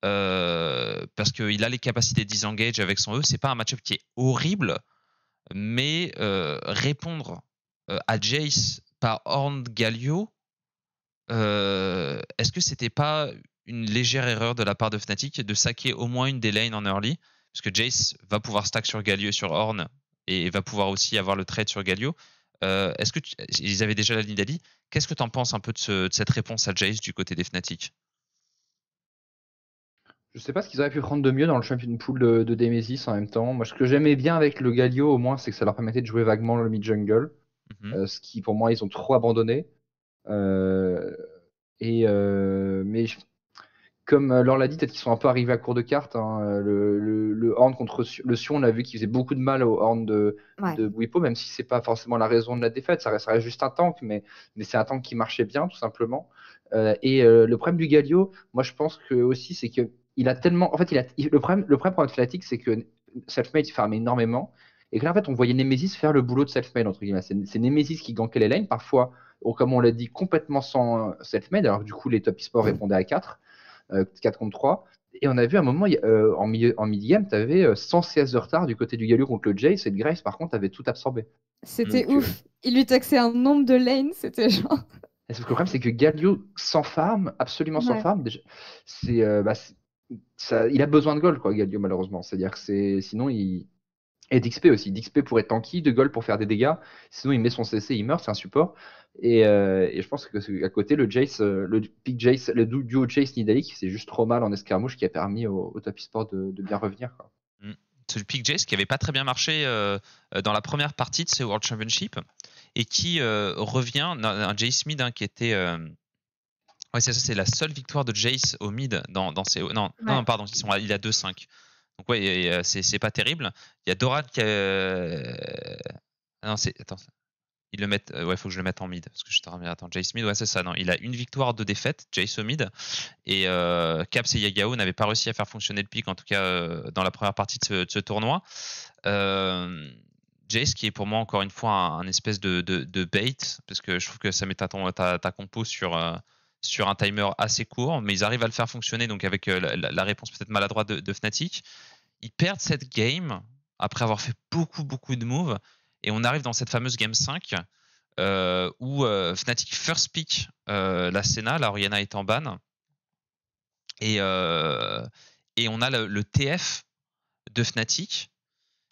Euh, parce qu'il a les capacités de disengage avec son E. C'est pas un matchup qui est horrible, mais euh, répondre euh, à Jace par Horn Galio, est-ce que c'était pas une légère erreur de la part de Fnatic de saquer au moins une des lanes en early Parce que Jace va pouvoir stack sur Galio sur Horn et va pouvoir aussi avoir le trade sur Galio. est-ce que ils avaient déjà la ligne d'Ali Qu'est-ce que tu en penses un peu de, de cette réponse à Jace du côté des Fnatic je sais pas ce qu'ils auraient pu prendre de mieux dans le champion pool de, de Demesis en même temps. Moi, ce que j'aimais bien avec le Galio, au moins, c'est que ça leur permettait de jouer vaguement le mid-jungle. Mhm. Euh, ce qui, pour moi, ils ont trop abandonné. Euh, et, euh, mais comme Laure l'a dit, peut-être qu'ils sont un peu arrivés à court de cartes. Hein, le, le, Horn contre le Sion, on a vu qu'il faisait beaucoup de mal au Horn de, ouais. même si c'est pas forcément la raison de la défaite. Ça reste, juste un tank, mais, mais c'est un tank qui marchait bien, tout simplement. et le problème du Galio, moi, je pense que aussi, c'est que il a tellement. En fait, il a, le problème, le problème pour c'est que Selfmade farm énormément. Et que là, en fait, on voyait Nemesis faire le boulot de Selfmade, entre guillemets. C'est Nemesis qui gankait les lanes, parfois, oh, comme on l'a dit, complètement sans euh, Selfmade. Alors, du coup, les top e-sports répondaient à 4, 4 euh, contre 3. Et on a vu à un moment, euh, en, milieu, en mid-game, tu avais 100 CS de retard du côté du Galio contre le Jay. Cette Grace, par contre, avait tout absorbé. C'était ouf. Il lui taxait un nombre de lanes, c'était genre. le problème, c'est que Galio sans farm, absolument sans farm, c'est bah, il a besoin de gold, quoi, Galio, malheureusement. C'est-à-dire que c'est, sinon, il. Et d'XP aussi. D'XP pour être tanky, de goal pour faire des dégâts. Sinon, il met son CC, il meurt, c'est un support. Et, euh, je pense que à côté, le Jace, euh, le pick Jace, le duo Jace Nidalik, c'est juste trop mal en escarmouche qui a permis au, Tapisport de, bien revenir. Mm. C'est le pick Jace qui avait pas très bien marché euh, dans la première partie de ce World Championship et qui revient, un Jace Mid hein, qui était Ouais, c'est ça, c'est la seule victoire de Jace au mid dans, dans Non, non, pardon, il a 2-5. Donc, ouais, euh, c'est pas terrible. Il y a Doran qui a. Euh, non, c'est. Attends. le met euh, Ouais, faut que je le mette en mid. Parce que je t'en Attends, Jace mid, ouais, c'est ça. Non, il a une victoire de défaite, Jace au mid. Et Caps et Yagao n'avaient pas réussi à faire fonctionner le pick, en tout cas dans la première partie de ce, tournoi. Jace, qui est pour moi encore une fois un, espèce de, bait, parce que je trouve que ça met ta, ta, ta compo sur, sur un timer assez court, mais ils arrivent à le faire fonctionner, donc avec euh, la, réponse peut-être maladroite de, Fnatic. Ils perdent cette game après avoir fait beaucoup, beaucoup de moves, et on arrive dans cette fameuse game 5 euh, où euh, Fnatic first pick la Senna, la Oriana est en ban, et, et on a le, TF de Fnatic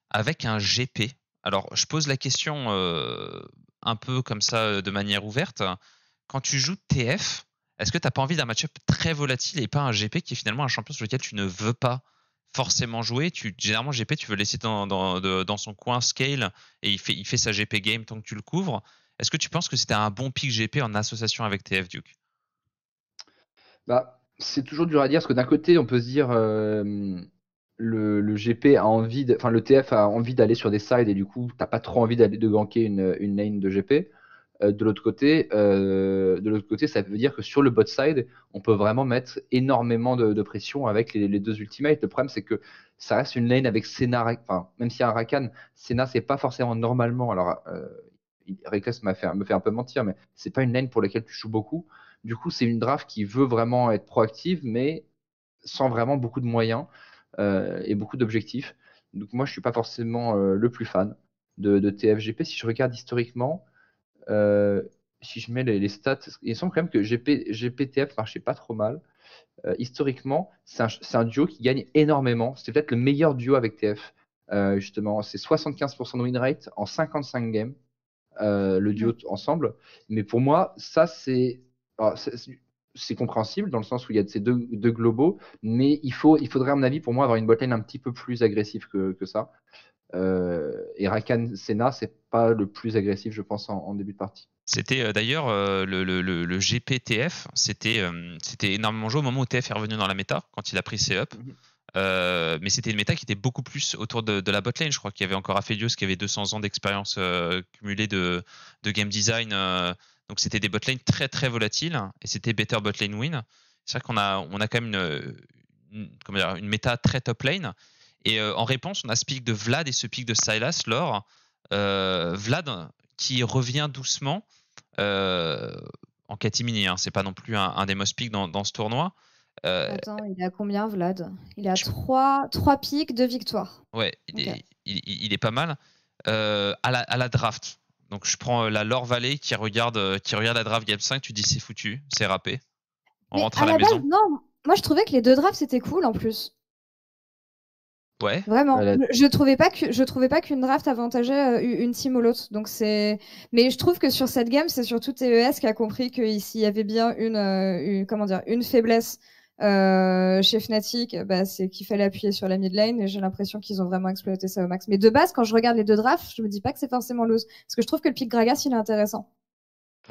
avec un GP. Alors, je pose la question un peu comme ça, de manière ouverte quand tu joues TF, est-ce que tu n'as pas envie d'un match-up très volatile et pas un GP qui est finalement un champion sur lequel tu ne veux pas forcément jouer tu, Généralement, GP, tu veux laisser dans, son coin scale et il fait, sa GP game tant que tu le couvres. Est-ce que tu penses que c'était un bon pick GP en association avec TF Duke bah, C'est toujours dur à dire parce que d'un côté, on peut se dire. Euh, le, GP a envie, enfin le TF a envie d'aller sur des sides et du coup t'as pas trop envie d'aller de ganker une, une, lane de GP. Euh, de l'autre côté, euh, de l'autre côté, ça veut dire que sur le bot side, on peut vraiment mettre énormément de, pression avec les, deux ultimates. Le problème, c'est que ça reste une lane avec Senna, enfin, même si un Rakan, Senna, c'est pas forcément normalement. Alors, euh, Reckless me fait un peu mentir, mais c'est pas une lane pour laquelle tu joues beaucoup. Du coup, c'est une draft qui veut vraiment être proactive, mais sans vraiment beaucoup de moyens euh, et beaucoup d'objectifs. Donc, moi, je suis pas forcément le plus fan de, TFGP. Si je regarde historiquement, euh, si je mets les, stats, il semble quand même que GP, GPTF marchait pas trop mal. Euh, historiquement, c'est un, duo qui gagne énormément. C'est peut-être le meilleur duo avec TF. Euh, justement, c'est 75% de win rate en 55 games, le duo ensemble. Mais pour moi, ça, ah, c'est. compréhensible dans le sens où il y a ces deux, globaux, mais il, faut, il faudrait, à mon avis, pour moi, avoir une botlane un petit peu plus agressive que ça. Euh, et Rakan Senna, c'est pas le plus agressif, je pense, en, début de partie. C'était euh, d'ailleurs euh, le, le, le, GPTF, euh, c'était énormément joué au moment où TF est revenu dans la méta, quand il a pris C-Up. Mhm. mais c'était une méta qui était beaucoup plus autour de, la botlane. Je crois qu'il y avait encore Aphelios qui avait 200 ans d'expérience cumulée de, de, game design. donc c'était des botlanes très très volatiles hein, et c'était better botlane win. C'est vrai qu'on a, on a quand même une, une méta très top lane et euh, en réponse, on a ce pic de Vlad et ce pic de Silas, l'or euh, Vlad qui revient doucement euh, en catimini, hein, c'est pas non plus un, des most pics dans, ce tournoi. Attends, il a combien Vlad Il a je... 3, 3 pics, 2 victoires. Ouais, il, est, pas mal. À la, draft, donc je prends la Lore Valley qui regarde, qui regarde la draft Game 5, tu dis c'est foutu, c'est râpé. On rentre à, la, non, moi je trouvais que les deux drafts c'était cool en plus. Ouais. Vraiment. Je trouvais pas que je trouvais pas qu'une draft avantageait euh, une team ou l'autre. Donc c'est. Mais je trouve que sur cette gamme c'est surtout TES qui a compris que il y avait bien une, euh, comment dire une faiblesse euh, chez Fnatic, bah, c'est qu'il fallait appuyer sur la mid lane et j'ai l'impression qu'ils ont vraiment exploité ça au max. Mais de base, quand je regarde les deux drafts, je me dis pas que c'est forcément loose parce que je trouve que le pick Gragas il est intéressant.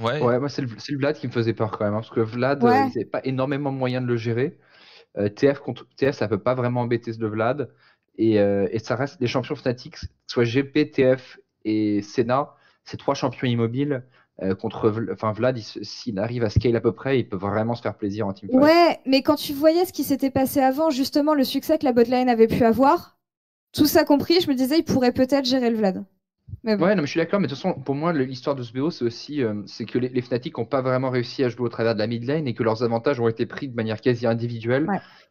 Ouais. ouais moi c'est le, le, Vlad qui me faisait peur quand même hein, parce que Vlad, il n'avait pas énormément moyen de le gérer. TF contre TF, ça peut pas vraiment embêter ce de Vlad. Euh, et, ça reste des champions Fnatic, soit GP, TF et Senna, ces trois champions immobiles. Euh, contre enfin Vlad, s'il arrive à scale à peu près, il peut vraiment se faire plaisir en team. Ouais, mais quand tu voyais ce qui s'était passé avant, justement le succès que la botlane avait pu avoir, tout ça compris, je me disais il pourrait peut-être gérer le Vlad. Mais Ouais, non, je suis d'accord, mais de toute façon, pour moi, l'histoire de ce BO, c'est aussi euh, c'est que les, Fnatic n'ont pas vraiment réussi à jouer au travers de la mid lane et que leurs avantages ont été pris de manière quasi individuelle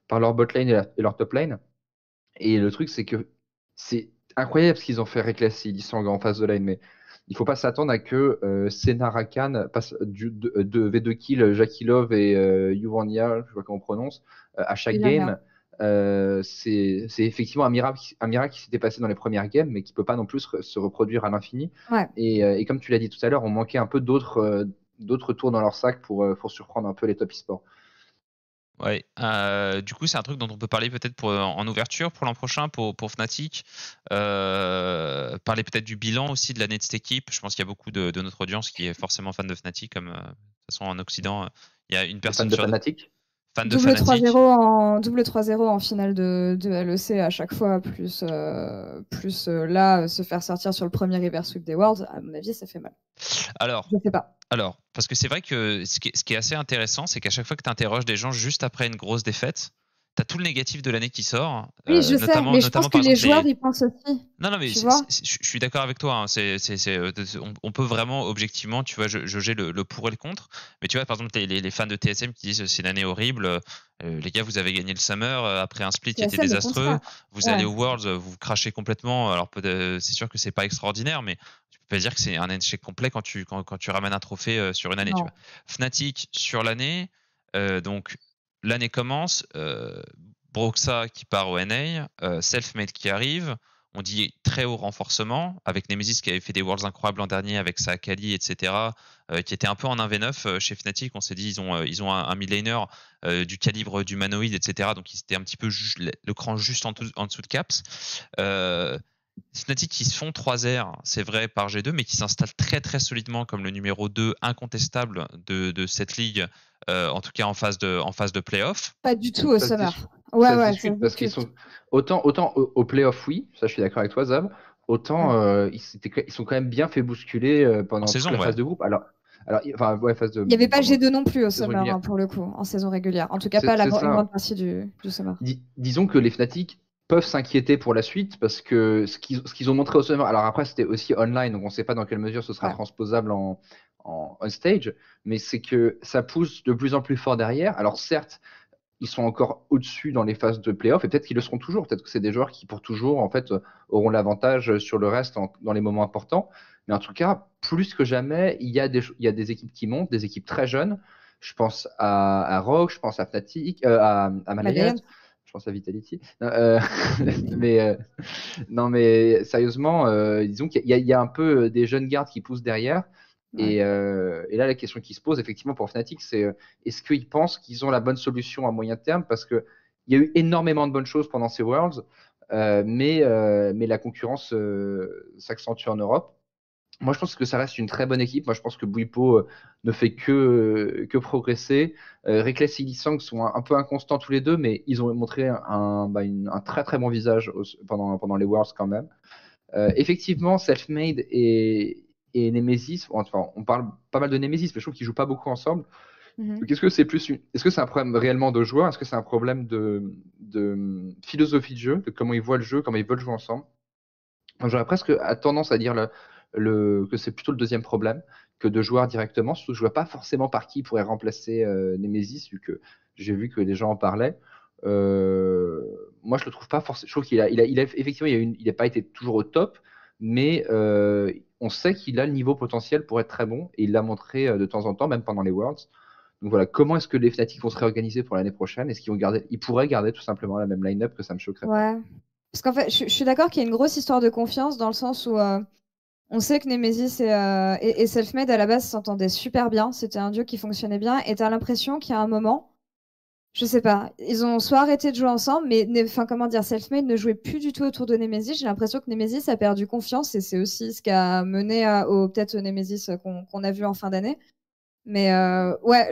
par leur botlane et, et leur top lane. Et le truc, c'est que c'est incroyable ce qu'ils ont fait réclasser sont en face de line, mais il ne faut pas s'attendre à que euh, passe du, de, euh, V2 kill Jakilov et euh, je sais pas comment on prononce, euh, à chaque game. Euh, c'est effectivement un miracle, qui s'était passé dans les premières games, mais qui peut pas non plus se reproduire à l'infini. Et, comme tu l'as dit tout à l'heure, on manquait un peu d'autres d'autres tours dans leur sac pour, pour surprendre un peu les top e-sports. Ouais, euh, du coup, c'est un truc dont on peut parler peut-être en ouverture pour l'an prochain, pour, Fnatic. Euh, parler peut-être du bilan aussi de l'année de cette équipe. Je pense qu'il y a beaucoup de, notre audience qui est forcément fan de Fnatic, comme euh, de toute façon en Occident, il y a une personne. Fan de Fnatic double 3-0 en double 3 en finale de, de, LEC à chaque fois plus euh, plus euh, là se faire sortir sur le premier reverse sweep des Worlds à mon avis ça fait mal. Alors je sais pas. Alors parce que c'est vrai que ce qui, ce qui, est assez intéressant c'est qu'à chaque fois que tu interroges des gens juste après une grosse défaite t'as tout le négatif de l'année qui sort. Oui, je euh, sais, mais je pense que les joueurs ils y pensent aussi. Non, non, mais je suis d'accord avec toi. Hein. Euh, on, peut vraiment objectivement, tu vois, jauger le, pour et le contre. Mais tu vois, par exemple, les, fans de TSM qui disent c'est une année horrible. Euh, les gars, vous avez gagné le Summer après un split qui était désastreux. Vous allez au Worlds, vous, crachez complètement. Alors, c'est sûr que c'est pas extraordinaire, mais tu peux pas dire que c'est un échec complet quand tu, quand, tu ramènes un trophée sur une année. vois. Fnatic sur l'année. donc l'année commence, euh, Broxa qui part au NA, euh, Selfmade qui arrive, on dit très haut renforcement, avec Nemesis qui avait fait des Worlds incroyables l'an dernier avec sa Kali, etc., euh, qui était un peu en 1v9 euh, chez Fnatic. On s'est dit, ils ont, ils ont un, un midlaner du calibre du Manoïde, etc., donc ils un petit peu le cran juste en, en dessous de Caps. Fnatic qui se font 3 R, c'est vrai par G2, mais qui s'installent très très solidement comme le numéro 2 incontestable de, de cette ligue, euh, en tout cas en phase de, en phase de playoff. Pas du tout au summer Ouais, ouais, parce qu'ils sont autant, autant au, playoff, oui, ça je suis d'accord avec toi, Zab, autant euh, ils, sont quand même bien fait bousculer euh, pendant saison, la phase de groupe. Alors, alors, enfin, ouais, phase de... Il n'y avait pas G2 non plus au Summer, hein, pour le coup, en saison régulière. En tout cas, pas la grande partie du, du Summer. disons que les Fnatic peuvent s'inquiéter pour la suite parce que ce qu'ils ont montré au sommet, alors après c'était aussi online, donc on ne sait pas dans quelle mesure ce sera transposable en, on stage, mais c'est que ça pousse de plus en plus fort derrière. Alors certes, ils sont encore au-dessus dans les phases de playoff et peut-être qu'ils le seront toujours. Peut-être que c'est des joueurs qui pour toujours en fait auront l'avantage sur le reste dans les moments importants. Mais en tout cas, plus que jamais, il y a des, il des équipes qui montent, des équipes très jeunes. Je pense à, à Rock, je pense à Fnatic, euh, à, à pense à Vitality. Euh, mais, euh, non, mais sérieusement, euh, disons qu'il y, a un peu euh, des jeunes gardes qui poussent derrière. Et, et, là, la question qui se pose, effectivement, pour Fnatic, c'est est-ce qu'ils pensent qu'ils ont la bonne solution à moyen terme Parce qu'il y a eu énormément de bonnes choses pendant ces Worlds, mais, mais la concurrence s'accentue en Europe moi, je pense que ça reste une très bonne équipe. Moi, je pense que Bouipo euh, ne fait que, euh, que progresser. Euh, Reckless et sont un, peu inconstants tous les deux, mais ils ont montré un, bah, un très très bon visage pendant, pendant les Worlds quand même. Euh, effectivement, Selfmade et, et Nemesis, enfin, on parle pas mal de Nemesis, mais je trouve qu'ils jouent pas beaucoup ensemble. Mm-hmm. Est-ce que c'est plus est-ce que c'est un problème réellement de joueurs Est-ce que c'est un problème de, de philosophie de jeu, de comment ils voient le jeu, comment ils veulent jouer ensemble J'aurais presque tendance à dire le, que c'est plutôt le deuxième problème que de jouer directement. Surtout, je vois pas forcément par qui il pourrait remplacer euh, Nemesis, vu que j'ai vu que les gens en parlaient. Euh, moi, je le trouve pas forcément. Je trouve qu'il a, il effectivement, il n'a pas été toujours au top, mais euh, on sait qu'il a le niveau potentiel pour être très bon et il l'a montré de temps en temps, même pendant les Worlds. Donc voilà, comment est-ce que les Fnatic vont se réorganiser pour l'année prochaine Est-ce qu'ils vont garder, ils pourraient garder tout simplement la même line-up que ça me choquerait pas. Parce qu'en fait, je, suis d'accord qu'il y a une grosse histoire de confiance dans le sens où on sait que Nemesis euh, et, et, Selfmade à la base s'entendaient super bien. C'était un duo qui fonctionnait bien. Et t'as l'impression qu'il y a un moment, je sais pas, ils ont soit arrêté de jouer ensemble, mais enfin comment dire, Selfmade ne jouait plus du tout autour de Nemesis. J'ai l'impression que Nemesis a perdu confiance et c'est aussi ce qui a mené au peut-être au Nemesis qu'on a vu en fin d'année. Mais euh, ouais,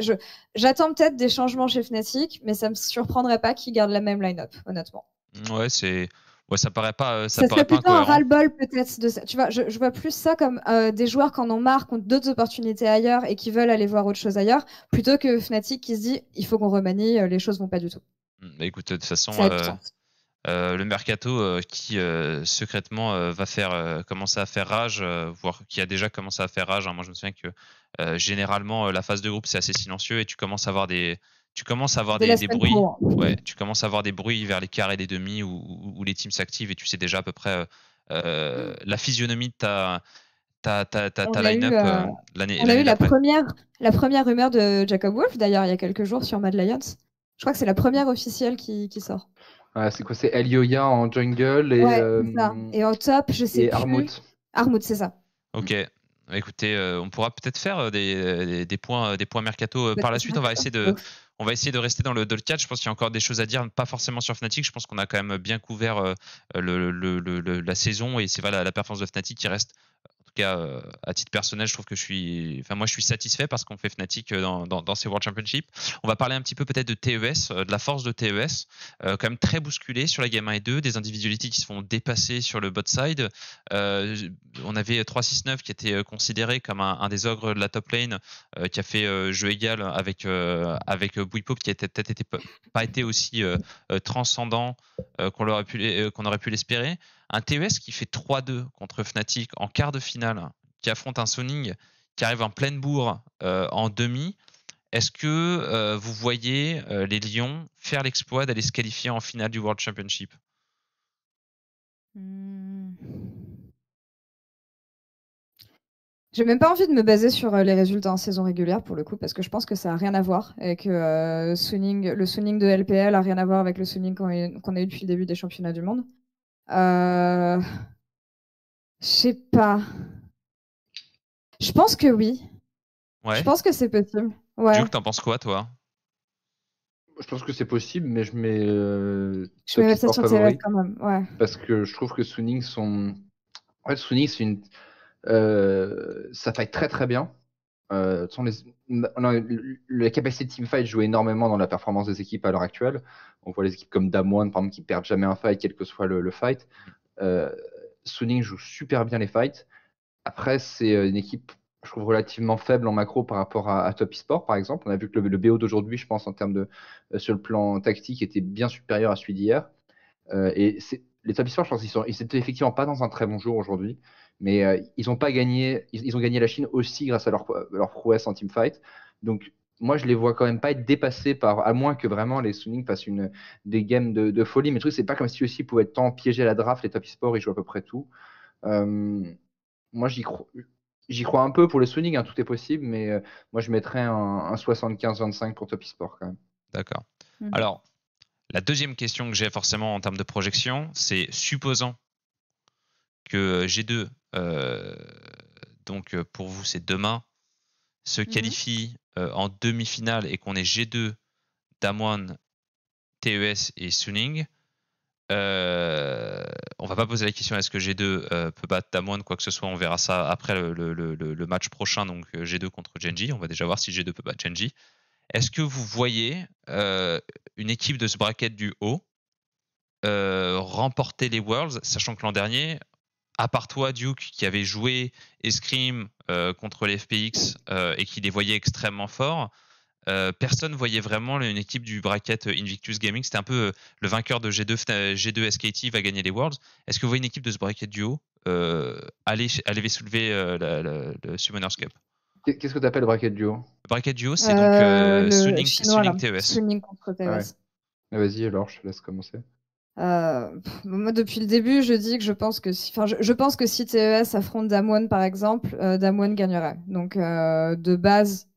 j'attends peut-être des changements chez Fnatic, mais ça me surprendrait pas qu'ils gardent la même line-up, honnêtement. Ouais, c'est Ouais, ça paraît pas. Euh, ça, serait plutôt un ras-le-bol peut-être de Tu vois, je, vois plus ça comme euh, des joueurs qui en ont marre, qui ont d'autres opportunités ailleurs et qui veulent aller voir autre chose ailleurs, plutôt que Fnatic qui se dit il faut qu'on remanie, euh, les choses vont pas du tout. Mmh, bah, écoute, de toute façon, le mercato qui secrètement va faire commencer à faire rage, voire qui a déjà commencé à faire rage. Hein. Moi, je me souviens que généralement la phase de groupe c'est assez silencieux et tu commences à avoir des tu commences à avoir des, bruits. Hein. tu commences à avoir des bruits vers les quarts et les demi où, les teams s'activent et tu sais déjà à peu près euh, euh, la physionomie de ta, ta, ta, ta, line-up euh, l'année On a eu la première, la première rumeur de Jacob Wolf d'ailleurs il y a quelques jours sur Mad Lions. Je crois que c'est la première officielle qui, sort. c'est quoi C'est Elioya en jungle et, et en top, je sais Armut. Armut, c'est ça. Ok. Écoutez, euh, on pourra peut-être faire euh, euh, des, points, des points mercato bah, par la suite. On va essayer de, on va essayer de rester dans le, dans catch. Je pense qu'il y a encore des choses à dire, pas forcément sur Fnatic. Je pense qu'on a quand même bien couvert la saison et c'est la, performance de Fnatic qui reste tout cas, euh, à titre personnel, je trouve que je suis, enfin moi, je suis satisfait parce qu'on fait Fnatic euh, dans, ces World Championships. On va parler un petit peu peut-être de TES, euh, de la force de TES, quand même très bousculée sur la game 1 et 2, des individualités qui se font dépasser sur le bot side. on avait 3-6-9 qui était considéré comme un, des ogres de la top lane, qui a fait jeu égal avec avec qui n'a peut-être pas été aussi transcendant qu'on aurait pu l'espérer. Un TES qui fait 3-2 contre Fnatic en quart de finale, qui affronte un Soning qui arrive en pleine bourre euh, en demi, est-ce que euh, vous voyez euh, les Lions faire l'exploit d'aller se qualifier en finale du World Championship Je J'ai même pas envie de me baser sur les résultats en saison régulière pour le coup, parce que je pense que ça n'a rien à voir et que le swing de LPL a rien à voir avec le Suning qu'on a eu depuis le début des championnats du monde. Euh... Je sais pas. Je pense que oui. Ouais. Je pense que c'est possible. Ouais. en penses quoi, toi Je pense que c'est possible, mais je mets. Euh, je mets ça sur favori, quand même. Ouais. Parce que je trouve que Suning, sont. Suning, c'est une. Euh, ça faille très très bien. Euh, les, la capacité de teamfight joue énormément dans la performance des équipes à l'heure actuelle. On voit les équipes comme Damwon, par exemple, qui perdent jamais un fight, quel que soit le, fight. Euh, Suning joue super bien les fights. Après, c'est euh, une équipe, je trouve, relativement faible en macro par rapport à, à Top Esport, par exemple. On a vu que le, BO d'aujourd'hui, je pense, en termes de, euh, sur le plan tactique, était bien supérieur à celui d'hier. et les Top Esport, je pense, ils, sont, effectivement pas dans un très bon jour aujourd'hui. Mais euh, ils ont pas gagné, ils, ont gagné la Chine aussi grâce à leur, euh, leur prouesse en teamfight. Donc moi, je les vois quand même pas être dépassés par, à moins que vraiment les Suning fassent une, des games de, folie. Mais truc, c'est pas comme si aussi pouvaient être tant piégés à la draft, les top e ils jouent à peu près tout. Euh, moi, j'y crois. J'y crois un peu pour les Suning, hein, tout est possible, mais moi je mettrais un, 75-25 pour Top Esport quand même. D'accord. Hmm. Alors, la deuxième question que j'ai forcément en termes de projection, c'est supposant que euh, G2, euh, donc euh, pour vous c'est demain, se mhm. qualifie en demi-finale et qu'on est G2, Damwon, TES et Suning, on va pas poser la question est-ce que G2 peut battre Damwon, quoi que ce soit. On verra ça après le, match prochain, donc G2 contre Genji. On va déjà voir si G2 peut battre Genji. Est-ce que vous voyez une équipe de ce bracket du haut remporter les Worlds, sachant que l'an dernier, à part toi, Duke, qui avait joué Escrime euh, contre les FPX euh, et qui les voyait extrêmement forts, euh, personne voyait vraiment une équipe du bracket Invictus Gaming. C'était un peu le vainqueur de G2, G2 SKT va gagner les Worlds. Est-ce que vous voyez une équipe de ce bracket duo aller, aller soulever le Summoner's Cup Qu'est-ce que tu appelles bracket duo Bracket duo, c'est donc Suning, TES. contre e ah, Vas-y, alors, je te laisse commencer. Euh, moi, depuis le début, je dis que je pense que si, enfin, je, pense que si TES affronte Damwon, par exemple, euh, Damwon gagnerait. Donc, euh, de base,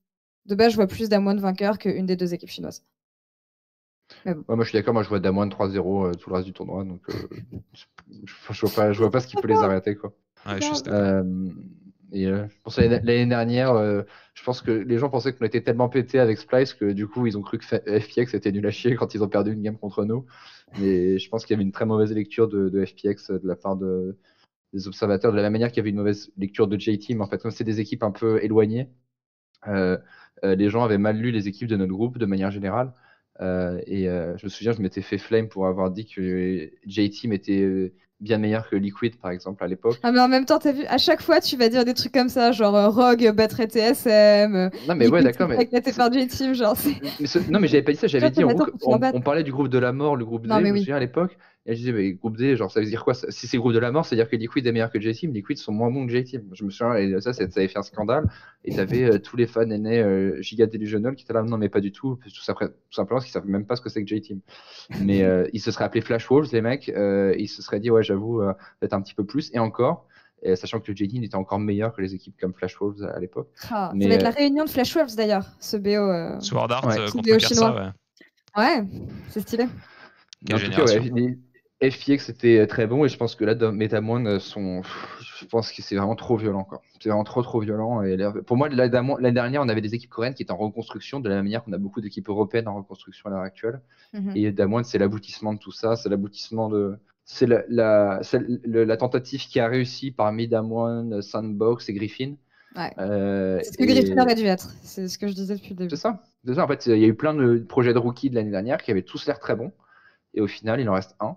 de base, je vois plus Damwon vainqueur qu'une des deux équipes chinoises. moi, je suis d'accord. Moi, je vois Damwon 3-0 euh, tout le reste du tournoi. Donc, je, vois pas, je vois pas ce qui peut les arrêter, quoi. et, l'année dernière, je pense que les gens pensaient qu'on était tellement pété avec Splice que du coup ils ont cru que FPX était nul à chier quand ils ont perdu une game contre nous. Mais je pense qu'il y avait une très mauvaise lecture de, FPX euh, de la part des observateurs, de la même manière qu'il y avait une mauvaise lecture de J-Team. En fait, comme c'est des équipes un peu éloignées, euh, euh, les gens avaient mal lu les équipes de notre groupe de manière générale. et je me souviens, je m'étais fait flame pour avoir dit que J-Team était bien meilleur que Liquid par exemple à l'époque. Ah mais en même temps, t'as vu, à chaque fois tu vas dire des trucs comme ça, genre euh, Rogue euh, battre TSM. Euh, non mais ouais d'accord mais. team genre. Non mais j'avais pas dit ça, j'avais dit on, parlait du groupe de la mort, le groupe D, à l'époque. Et je disais mais groupe D, genre ça veut dire quoi Si c'est groupe de la mort, c'est à dire que Liquid est meilleur que J-Team, Liquid sont moins bons que J-Team. Je me souviens et ça, ça avait fait un scandale et t'avais tous les fans aînés giga delusional qui étaient là non mais pas du tout, tout, simplement parce qu'ils savaient même pas ce que c'est que J-Team. Mais ils se seraient appelés Flash Wolves les mecs, ils se seraient dit ouais j'avoue, euh, peut-être un petit peu plus, et encore. sachant que le était encore meilleur que les équipes comme Flash Wolves à l'époque. Ah, ça va être euh, la réunion de Flash Wolves d'ailleurs, ce BO. Euh... Sword Art ouais. Euh, contre BO ouais. c'est stylé. En tout cas, FIX était très bon et je pense que là, Metamon, sont... je pense que c'est vraiment trop violent. C'est vraiment trop trop violent. Et pour moi, l'année dernière, on avait des équipes coréennes qui étaient en reconstruction, de la manière qu'on a beaucoup d'équipes européennes en reconstruction à l'heure actuelle. Mhm. Et c'est l'aboutissement de tout ça, c'est l'aboutissement de, c'est la, tentative qui a réussi parmi Midamone, Sandbox et Griffin. Euh, c'est ce que Griffin aurait dû être, c'est ce que je disais depuis le début. C'est ça. En fait, il y a eu plein de projets de rookie de l'année dernière qui avaient tous l'air très bons. Et au final, il en reste un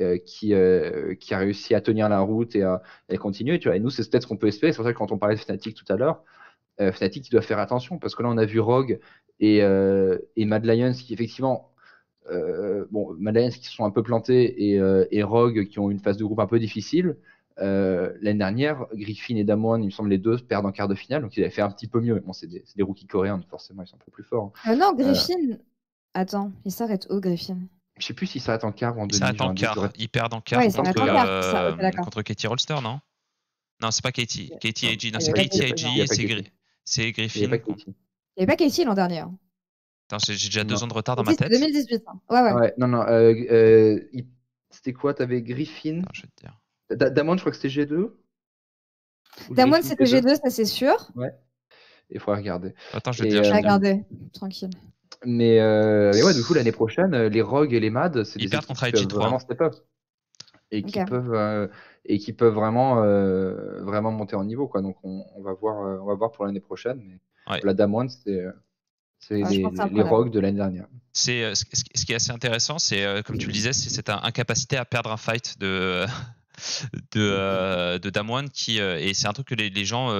euh, qui, euh, qui a réussi à tenir la route et à, continuer. Tu vois. Et nous, c'est peut-être ce qu'on peut espérer. C'est pour ça que quand on parlait de Fnatic tout à l'heure, Fnatic, il doit faire attention parce que là, on a vu Rogue et, et Mad Lions qui, effectivement, euh, bon, Madeleine qui se sont un peu plantés et, euh, et, Rogue qui ont une phase de groupe un peu difficile. Euh, l'année dernière, Griffin et Damone, il me semble, les deux perdent en quart de finale, donc ils avaient fait un petit peu mieux. Bon, c'est des, des, rookies coréens, forcément, ils sont un peu plus forts. Hein. non, Griffin. Attends, il s'arrête où, Griffin Je sais plus s'il s'arrête en quart ou en demi. S'arrête en quart. Il perd en quart contre, contre Katie Rolster, non Non, c'est pas Katie. Katie c'est Katie c'est Griffin. Il n'y avait pas Katie l'an dernier. Hein. J'ai déjà deux ans de retard dans ma tête. 2018. Hein. Ouais, ouais. ouais, Non, non. Euh, euh, c'était quoi T'avais Griffin. je je crois que c'était G2. Damon, c'était G2, ça c'est sûr. Ouais. Il faudra regarder. Attends, je vais te dire. regarder, tranquille. Euh, mais, ouais, du coup, l'année prochaine, les Rogues et les Mad, c'est des équipes qui peuvent vraiment step up. Et qui, peuvent, et qui peuvent vraiment, vraiment monter en niveau. Quoi. Donc, on, va voir, on va voir pour l'année prochaine. Mais la Damone, c'est. C'est ah, les, Rogues de l'année dernière. C'est euh, ce, qui est assez intéressant, c'est euh, comme tu le disais, c'est cette incapacité à perdre un fight de de, euh, qui et c'est un truc que les, gens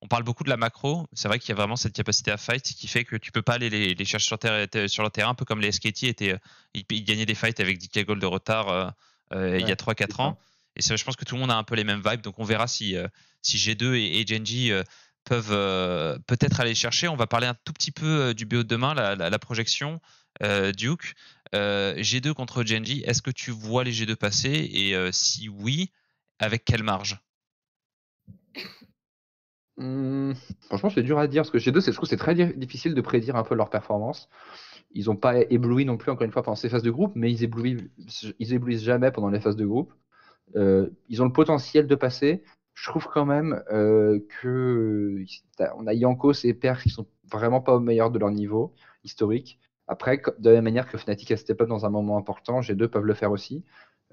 on parle beaucoup de la macro c'est vrai qu'il y a vraiment cette capacité à fight qui fait que tu peux pas aller les, chercher sur, terre, sur, le terrain un peu comme les SKT étaient ils, gagnaient des fights avec 10 Gold de retard il y a 3-4 ans et je pense que tout le monde a un peu les mêmes vibes donc on verra si, si G2 et, et Genji peuvent euh, peut-être aller chercher. On va parler un tout petit peu euh, du BO de demain, la, projection. Euh, Duke, G2 contre Genji, est-ce que tu vois les G2 passer Et si oui, avec quelle marge mmh, franchement, c'est dur à dire parce que G2, je trouve c'est très difficile de prédire un peu leur performance. Ils n'ont pas ébloui non plus, encore une fois, pendant ces phases de groupe, mais ils éblouissent, ils éblouissent jamais pendant les phases de groupe. ils ont le potentiel de passer, je trouve quand même euh, que on a Yankos et Perks qui sont vraiment pas au meilleur de leur niveau historique. Après, de la même manière que Fnatic a step up dans un moment important, G2 peuvent le faire aussi.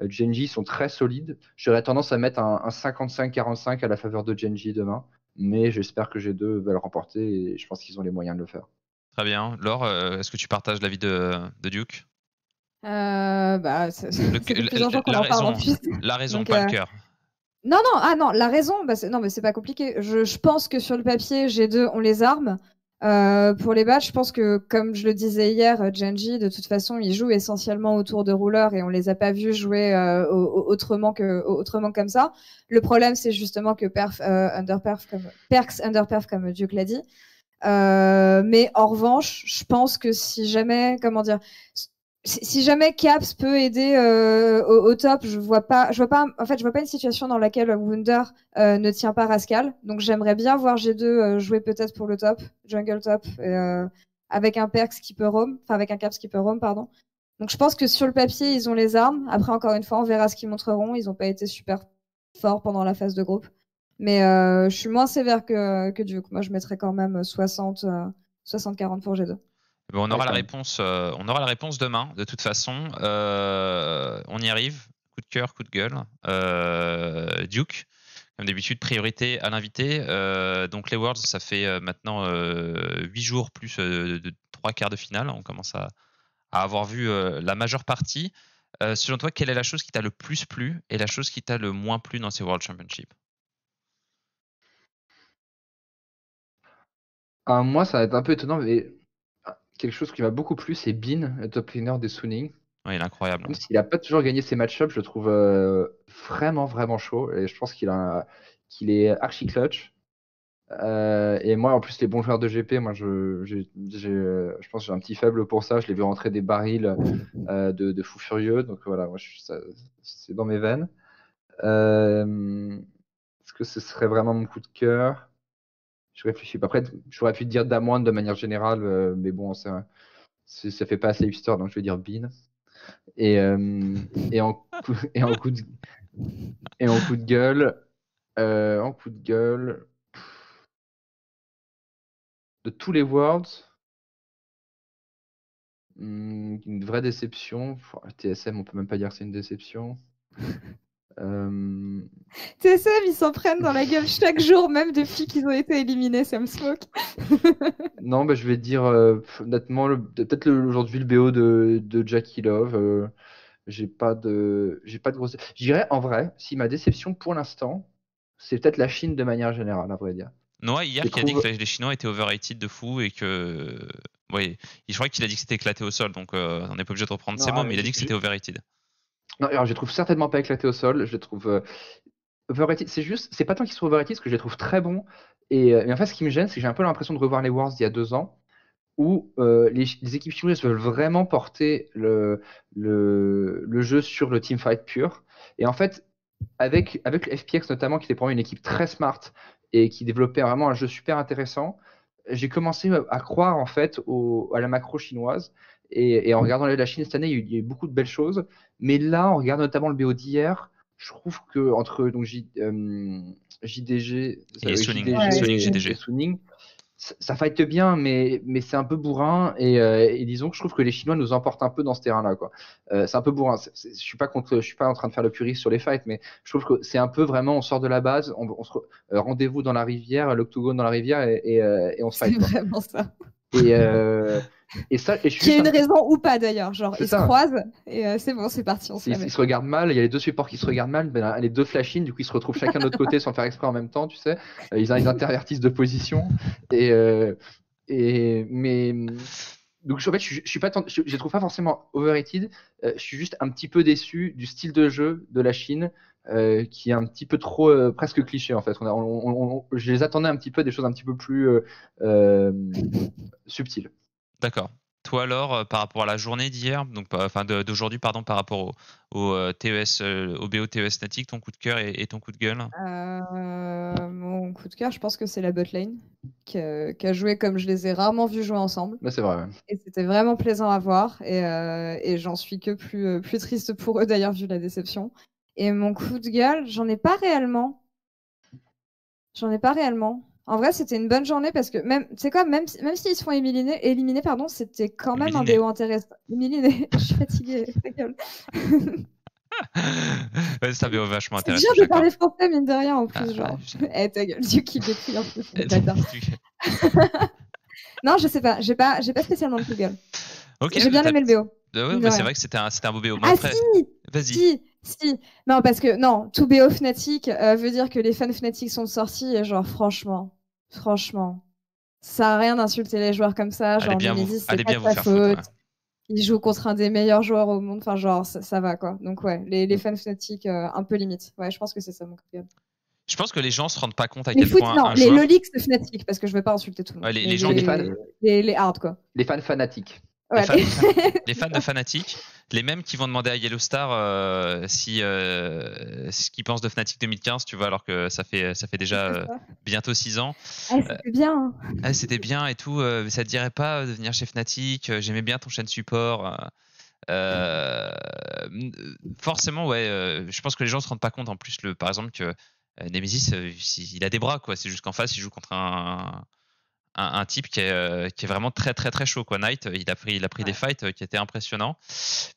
Euh, Genji sont très solides. J'aurais tendance à mettre un, 55-45 à la faveur de Genji demain, mais j'espère que G2 va le remporter et je pense qu'ils ont les moyens de le faire. Très bien. Laure, euh, est-ce que tu partages l'avis de, Duke la, raison, pas le euh, cœur. Non, non, ah non, la raison, bah non, mais c'est pas compliqué. Je, pense que sur le papier, G2, on les arme. Euh, pour les badges, je pense que, comme je le disais hier, euh, Genji, de toute façon, il joue essentiellement autour de rouleurs et on les a pas vus jouer euh, autrement que autrement comme ça. Le problème, c'est justement que perf, underperf comme Perks underperf comme Duke l'a dit. mais en revanche, je pense que si jamais, comment dire, si jamais Caps peut aider euh, au, top, je vois pas, je vois pas, en fait, je vois pas une situation dans laquelle Wunder euh, ne tient pas Rascal. Donc j'aimerais bien voir G2 euh, jouer peut-être pour le top, jungle top, avec un qui enfin avec un Caps qui peut roam, pardon. Donc je pense que sur le papier ils ont les armes. Après encore une fois, on verra ce qu'ils montreront. Ils n'ont pas été super forts pendant la phase de groupe, mais je suis moins sévère que que Duke. Moi je mettrais quand même 60, 60-40 pour G2 on, aura la réponse, euh, on aura la réponse demain, de toute façon. Euh, on y arrive. Coup de cœur, coup de gueule. Euh, Duke, comme d'habitude, priorité à l'invité. donc les Worlds, ça fait maintenant 8 jours plus de 3 quarts de finale. On commence à, à avoir vu la majeure partie. selon toi, quelle est la chose qui t'a le plus plu et la chose qui t'a le moins plu dans ces World Championships ah, moi, ça va être un peu étonnant, mais quelque chose qui m'a beaucoup plu, c'est Bean, le top laner des Suning. Oui, il est incroyable. il S'il n'a pas toujours gagné ses match-ups, je le trouve euh, vraiment, vraiment chaud. Et je pense qu'il qu'il est archi clutch. Euh, et moi, en plus, les bons joueurs de GP, moi, je, je pense que j'ai un petit faible pour ça. Je l'ai vu rentrer des barils euh, de, de fou furieux. Donc voilà, moi, c'est dans mes veines. Est-ce que ce serait vraiment mon coup de cœur je réfléchis pas. Après, j'aurais pu dire Damoine de manière générale, euh, mais bon, ça, ça fait pas assez histoire donc je vais dire Bean. Et, euh, et, en, coup, et, en, coup de, et en coup de gueule, euh, en coup de gueule, de tous les worlds, hmm, une vraie déception. TSM, on peut même pas dire c'est une déception. Euh... TSM, ils s'en prennent dans la gueule chaque jour, même depuis qu'ils ont été éliminés, Sam Smoke. non, bah, je vais dire, euh, honnêtement, peut-être aujourd'hui le BO de, de Jackie Love. Euh, j'ai pas de, j'ai pas de grosse. J'irais en vrai, si ma déception pour l'instant, c'est peut-être la Chine de manière générale, à vrai dire. Noah, hier, qui a dit que les Chinois étaient overrated de fou et que. Oui, je crois qu'il a dit que c'était éclaté au sol, donc euh, on n'est pas obligé de reprendre ses mots, mais il a dit que c'était overrated. Non, alors je les trouve certainement pas éclatés au sol. Je trouve euh, C'est juste, c'est pas tant qu'ils sont overrated, ce que je les trouve très bons. Et, euh, mais en fait, ce qui me gêne, c'est que j'ai un peu l'impression de revoir les Wars d'il y a deux ans, où euh, les, équipes chinoises veulent vraiment porter le, le, jeu sur le teamfight pur. Et en fait, avec, avec le FPX notamment, qui était pour moi une équipe très smart et qui développait vraiment un jeu super intéressant, j'ai commencé à croire en fait à la macro chinoise et, en mm. regardant la Chine cette année, il y, a eu, beaucoup de belles choses. Mais là, on regarde notamment le BO d'hier, je trouve que entre donc, JDG, euh, et Suning, ça, fight bien, mais, mais c'est un peu bourrin. Euh, et, disons que je trouve que les Chinois nous emportent un peu dans ce terrain-là. Euh, c'est un peu bourrin. je suis pas contre, je suis pas en train de faire le puriste sur les fights, mais je trouve que c'est un peu vraiment, on sort de la base, on, se rendez-vous dans la rivière, l'octogone dans la rivière, et, on se fight. C'est vraiment ça. Et, et ça, et je Qui a une raison ou pas d'ailleurs, genre ils se croisent et euh, c'est bon, c'est parti. On se ils, se regardent mal, il y a les deux supports qui se regardent mal, ben, les deux flash du coup ils se retrouvent chacun de l'autre côté sans faire exprès en même temps, tu sais. Euh, ils, ils intervertissent de position. Et, euh, et mais donc en fait, je, je suis pas, je, je, trouve pas forcément overrated. je suis juste un petit peu déçu du style de jeu de la Chine. qui est un petit peu trop presque cliché en fait. On je les attendais un petit peu des choses un petit peu plus subtiles. D'accord. Toi, alors, euh, par rapport à la journée d'hier, donc enfin d'aujourd'hui, pardon, par rapport au, au euh, e euh, au e ton coup de cœur et, ton coup de gueule Mon coup de cœur, je pense que c'est la botlane qui, qui, a joué comme je les ai rarement vus jouer ensemble. Bah, c'est vrai. Et c'était vraiment plaisant à voir. Et, et j'en suis que plus, plus triste pour eux d'ailleurs vu la déception. Et mon coup de gueule, j'en ai pas réellement. J'en ai pas réellement. En vrai, c'était une bonne journée parce que même, c'est quoi, même, même s'ils se font éliminer, pardon, c'était quand même un B.O. intéressant. Éliminer, je suis fatiguée. C'est un B.O. vachement intéressant. C'est dur de parler français, mine de rien, en ah, plus. genre, eh, ta gueule, du qui depuis un peu. non, je sais pas, j'ai pas, j'ai pas spécialement de coup de gueule. j'ai bien bah, aimé le BO. Bah, bah, c'est vrai que c'était un, un, beau BO. Ah, vas-y. Si, si, Non, parce que non, tout BO Fnatic euh, veut dire que les fans Fnatic sont sortis et genre, franchement, Franchement, ça a rien d'insulter les joueurs comme ça. Genre, allez c'est de ta faute. Il joue contre un des meilleurs joueurs au monde. Enfin, genre, ça, va quoi. Donc, ouais, les, mm. fans fanatiques euh, un peu limite. Ouais, je pense que c'est ça mon coup je pense que les gens se rendent pas compte à quel point. les Lolix de Fnatic, parce que je veux pas insulter tout le monde. les, les, gens, fans... les, hard, quoi. Les fans fanatiques. les, fans, les fans de Fnatic, les mêmes qui vont demander à Yellow Star euh, si euh, ce qu'ils pensent de Fnatic 2015, tu vois, alors que ça fait ça fait déjà euh, bientôt six ans. Ah, c'était bien. Hein. Ah, c'était bien et tout. ça te dirait pas devenir venir chez Fnatic J'aimais bien ton chaîne support. forcément, ouais. je pense que les gens se rendent pas compte en plus, le, par exemple, que Nemesis, il a des bras, quoi. C'est juste qu'en face, il joue contre un, un, type euh, qui est, vraiment très très très chaud. Quoi. Knight, euh, il a pris, il a pris des fights euh, qui étaient impressionnants.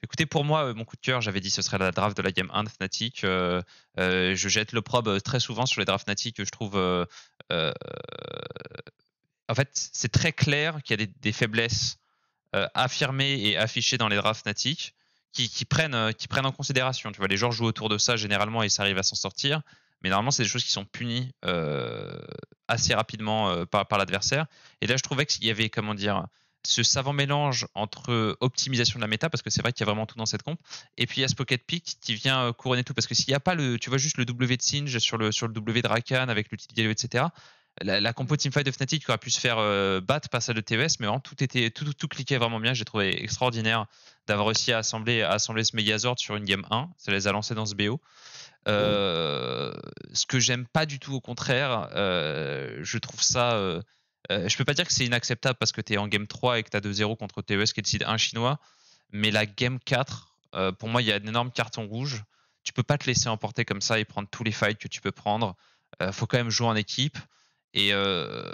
Écoutez, pour moi, mon coup de cœur, j'avais dit ce serait la draft de la game 1 de Fnatic. je jette le probe très souvent sur les drafts Fnatic. Je trouve. en fait, c'est très clair qu'il y a des, faiblesses affirmées et affichées dans les drafts Fnatic. Qui, prennent, qui prennent en considération. Tu vois, les joueurs jouent autour de ça généralement et ça arrivent à s'en sortir. Mais normalement, c'est des choses qui sont punies euh, assez rapidement euh, par, l'adversaire. Et là, je trouvais qu'il y avait, comment dire, ce savant mélange entre optimisation de la méta, parce que c'est vrai qu'il y a vraiment tout dans cette comp, et puis il y a ce pocket pick qui vient euh, couronner tout. Parce que s'il n'y a pas le, tu vois, juste le W de Singe sur le, sur le W de Rakan avec l'utilité, etc., la, compo teamfight de Fnatic qui aurait pu se faire euh, battre par celle de TES, mais vraiment tout était tout, tout, cliquait vraiment bien. J'ai trouvé extraordinaire d'avoir réussi à assembler, ce Megazord sur une game 1. Ça les a lancés dans ce BO. Euh, ce que j'aime pas du tout, au contraire, euh, je trouve ça. je peux pas dire que c'est inacceptable parce que tu es en game 3 et que tu as 2-0 contre TES qui décide un chinois, mais la game 4, pour moi, il y a un énorme carton rouge. Tu peux pas te laisser emporter comme ça et prendre tous les fights que tu peux prendre. faut quand même jouer en équipe. Et euh,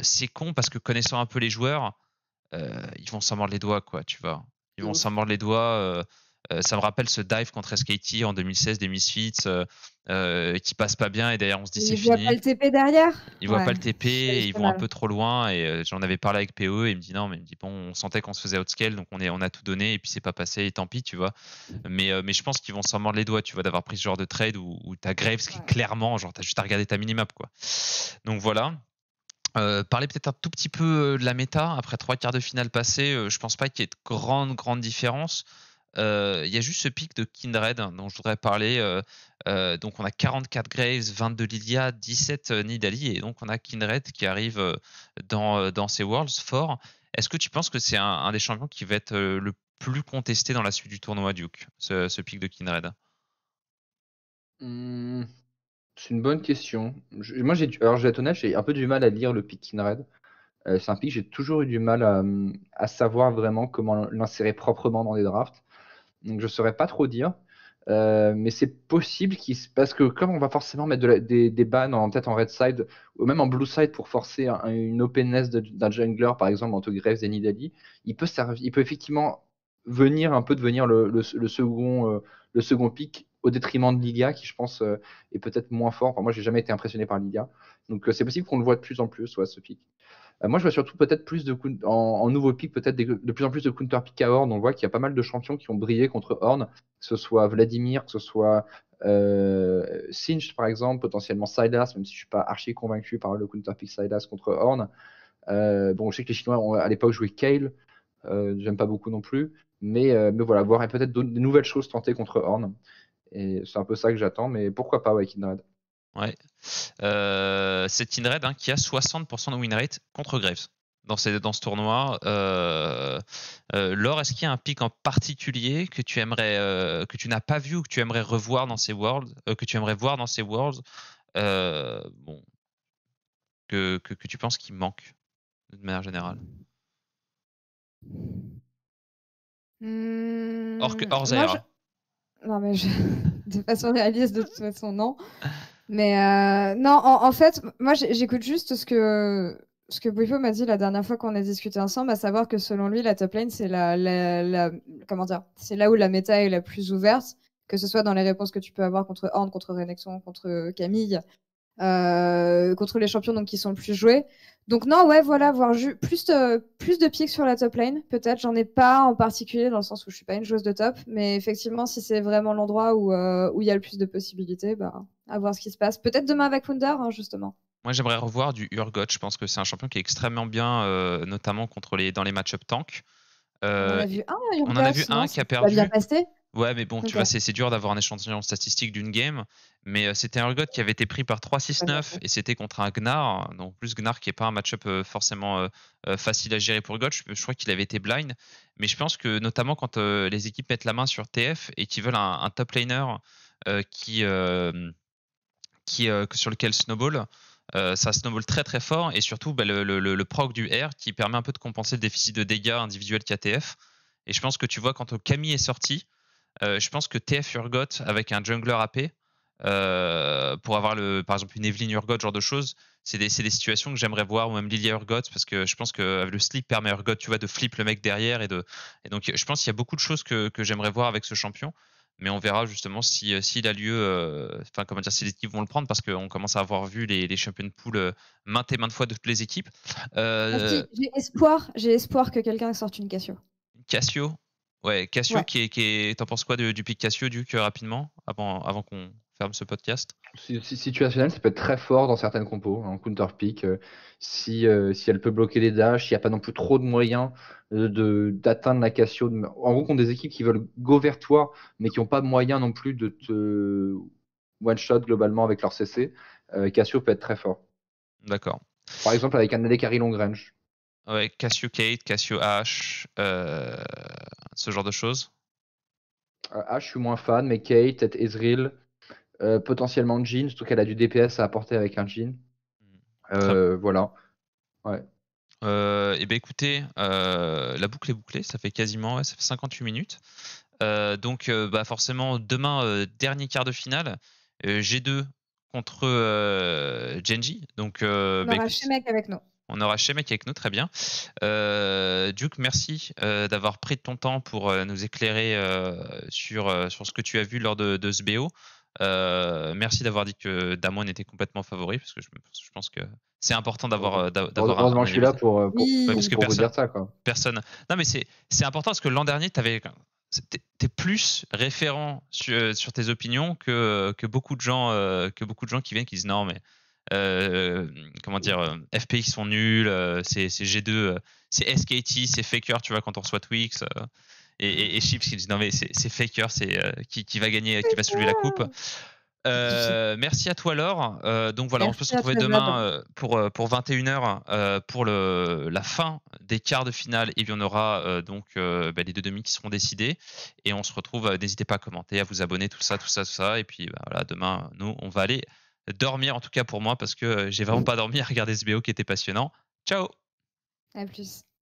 c'est con parce que connaissant un peu les joueurs, euh, ils vont s'en mordre les doigts, quoi, tu vois. Ils vont s'en mordre les doigts. Euh, euh, ça me rappelle ce dive contre SKT en 2016 des Misfits euh, euh, qui passe pas bien et d'ailleurs on se dit c'est fini. Ils voient pas le TP derrière Ils voient pas le TP et ils vont un peu trop loin et j'en avais parlé avec PE et il me dit non mais il me dit bon on sentait qu'on se faisait outscale donc on, est, on a tout donné et puis c'est pas passé et tant pis tu vois. Mais, mais je pense qu'ils vont s'en mordre les doigts tu vois d'avoir pris ce genre de trade où, où grève ce qui est clairement genre t'as juste à regarder ta minimap quoi. Donc voilà. parler peut-être un tout petit peu de la méta après trois quarts de finale passée, je pense pas qu'il y ait de grande grande différence il y a juste ce pic de Kindred dont je voudrais parler. donc on a 44 Graves, 22 Lilia, 17 Nidalee et donc on a Kindred qui arrive dans, dans ces Worlds fort. Est-ce que tu penses que c'est un, des champions qui va être le plus contesté dans la suite du tournoi Duke, ce, pic de Kindred mmh, C'est une bonne question. Je, moi, j'ai, alors, j'ai j'ai un peu du mal à lire le pic Kindred. c'est un pic j'ai toujours eu du mal à, mmh, à savoir vraiment comment l'insérer proprement dans les drafts donc je saurais pas trop dire. Euh, mais c'est possible qu'il parce que comme on va forcément mettre des, bannes en tête en red side ou même en blue side pour forcer une openness d'un jungler par exemple entre Graves et Nidali, il peut effectivement venir un peu devenir le, le, euh, second pick au détriment de Liga qui je pense euh, est peut-être moins fort. Enfin, moi j'ai jamais été impressionné par Liga, donc c'est possible qu'on le voit de plus en plus ce pick. Euh, moi, je vois surtout peut-être plus de en, en nouveau pick, peut-être de plus en plus de counter pick à Horn. On voit qu'il y a pas mal de champions qui ont brillé contre Horn, que ce soit Vladimir, que ce soit euh, Sinch, par exemple, potentiellement Silas, même si je ne suis pas archi convaincu par le counter pick Silas contre Horn. Euh, bon, je sais que les Chinois ont à l'époque joué Kale, euh, j'aime pas beaucoup non plus, mais, voilà, voir peut-être de nouvelles choses tentées contre Horn. Et c'est un peu ça que j'attends, mais pourquoi pas Wake Ouais. Euh, c'est inred hein, qui a 60% de win rate contre Graves dans, ces, dans ce tournoi. Euh, euh, Laure, est-ce qu'il y a un pic en particulier que tu aimerais, que tu n'as pas vu ou que tu aimerais revoir dans ces Worlds, que tu aimerais voir dans ces Worlds, bon, que, que, tu penses qu'il manque de manière générale hors, hmm, Non mais de façon réaliste, de toute façon non. Mais euh, non, en, fait, moi, j'écoute juste ce que ce que m'a dit la dernière fois qu'on a discuté ensemble, à savoir que selon lui, la top lane, c'est la, la, comment dire, c'est là où la méta est la plus ouverte, que ce soit dans les réponses que tu peux avoir contre Horn, contre Renekton, contre Camille, euh, contre les champions donc qui sont le plus joués. Donc non, ouais, voilà, voir plus de, plus de pics sur la top lane, peut-être. J'en ai pas en particulier dans le sens où je suis pas une joueuse de top, mais effectivement, si c'est vraiment l'endroit où euh, il y a le plus de possibilités, bah, à voir ce qui se passe. Peut-être demain avec Wunder, hein, justement. Moi, j'aimerais revoir du Urgot. Je pense que c'est un champion qui est extrêmement bien, euh, notamment contre les, dans les match-up tank. on en a vu un, qui a perdu. bien passé Ouais, mais bon, tu vois, c'est dur d'avoir un échantillon statistique d'une game. Mais euh, c'était un god qui avait été pris par 3-6-9 et c'était contre un Gnar. Donc, plus Gnar qui n'est pas un match-up euh, forcément euh, facile à gérer pour God. Je, crois qu'il avait été blind. Mais je pense que, notamment quand les équipes mettent la main sur TF et qu'ils veulent un, top laner qui, qui, sur lequel snowball. ça snowball très très fort et surtout bah, le, proc du R qui permet un peu de compenser le déficit de dégâts individuels TF, Et je pense que tu vois, quand Camille est sorti, euh, je pense que TF Urgot avec un jungler AP, euh, pour avoir le, par exemple une Evelyn Urgot, genre de choses. C'est des, des, situations que j'aimerais voir, ou même Lilia Urgot, parce que je pense que euh, le slip permet Urgot, tu vois, de flip le mec derrière. Et, de, et donc, je pense qu'il y a beaucoup de choses que, que j'aimerais voir avec ce champion. Mais on verra justement s'il si, a lieu, enfin, comment dire, si les équipes vont le prendre, parce qu'on commence à avoir vu les, les champions de poule maintes et maintes fois de toutes les équipes. J'ai espoir, espoir que quelqu'un sorte une Cassio. Cassio Ouais, Cassio, qui est, t'en penses quoi du pic Cassio, Duke, rapidement, avant, avant qu'on ferme ce podcast Situationnel, ça peut être très fort dans certaines compos, en hein, counter pick. Euh, si, euh, si elle peut bloquer les dashs, il n'y a pas non plus trop de moyens d'atteindre de, la Cassio. En gros, contre des équipes qui veulent go vers toi, mais qui n'ont pas de moyens non plus de te one-shot globalement avec leur CC, euh, Cassio peut être très fort. D'accord. Par exemple, avec un AD long range. Cassio Kate, Cassio H, euh, ce genre de choses. Euh, H, je suis moins fan, mais Kate, peut-être Ezreal, euh, potentiellement Jean, surtout qu'elle a du DPS à apporter avec un Jean. Hmm. voilà. Ouais. et eh ben écoutez, la boucle est bouclée, ça fait quasiment ça 58 minutes. donc bah forcément, demain, dernier quart de finale, G2 contre Genji. Donc, bah, avec nous. On aura Shemek avec nous, très bien. Euh, Duke, merci euh, d'avoir pris ton temps pour euh, nous éclairer sur, sur ce que tu as vu lors de, de ce BO. merci d'avoir dit que Damon était complètement favori, parce que je, je pense que c'est important d'avoir. Heureusement, je suis là pour, personne, dire ça. Personne. Non, mais c'est important parce que l'an dernier, tu avais t'es plus référent sur, sur, tes opinions que, que beaucoup de gens que beaucoup de gens qui viennent qui disent non mais euh, comment dire, euh, FPX sont nuls, euh, c'est G2, c'est SKT, c'est Faker, tu vois, quand on reçoit Twix. Et, et, Chips qui disent non mais c'est Faker, c'est qui, qui, va gagner, qui va soulever la coupe. merci à toi Laure. donc voilà, on peut se retrouve demain pour, pour 21h pour le, la fin des quarts de finale. Et puis on aura donc bah, les deux demi qui seront décidés. Et on se retrouve, n'hésitez pas à commenter, à vous abonner, tout ça, tout ça, tout ça. Et puis bah, voilà, demain, nous, on va aller dormir en tout cas pour moi parce que euh, j'ai vraiment mmh. pas dormi à regarder ce BO qui était passionnant. Ciao. À plus.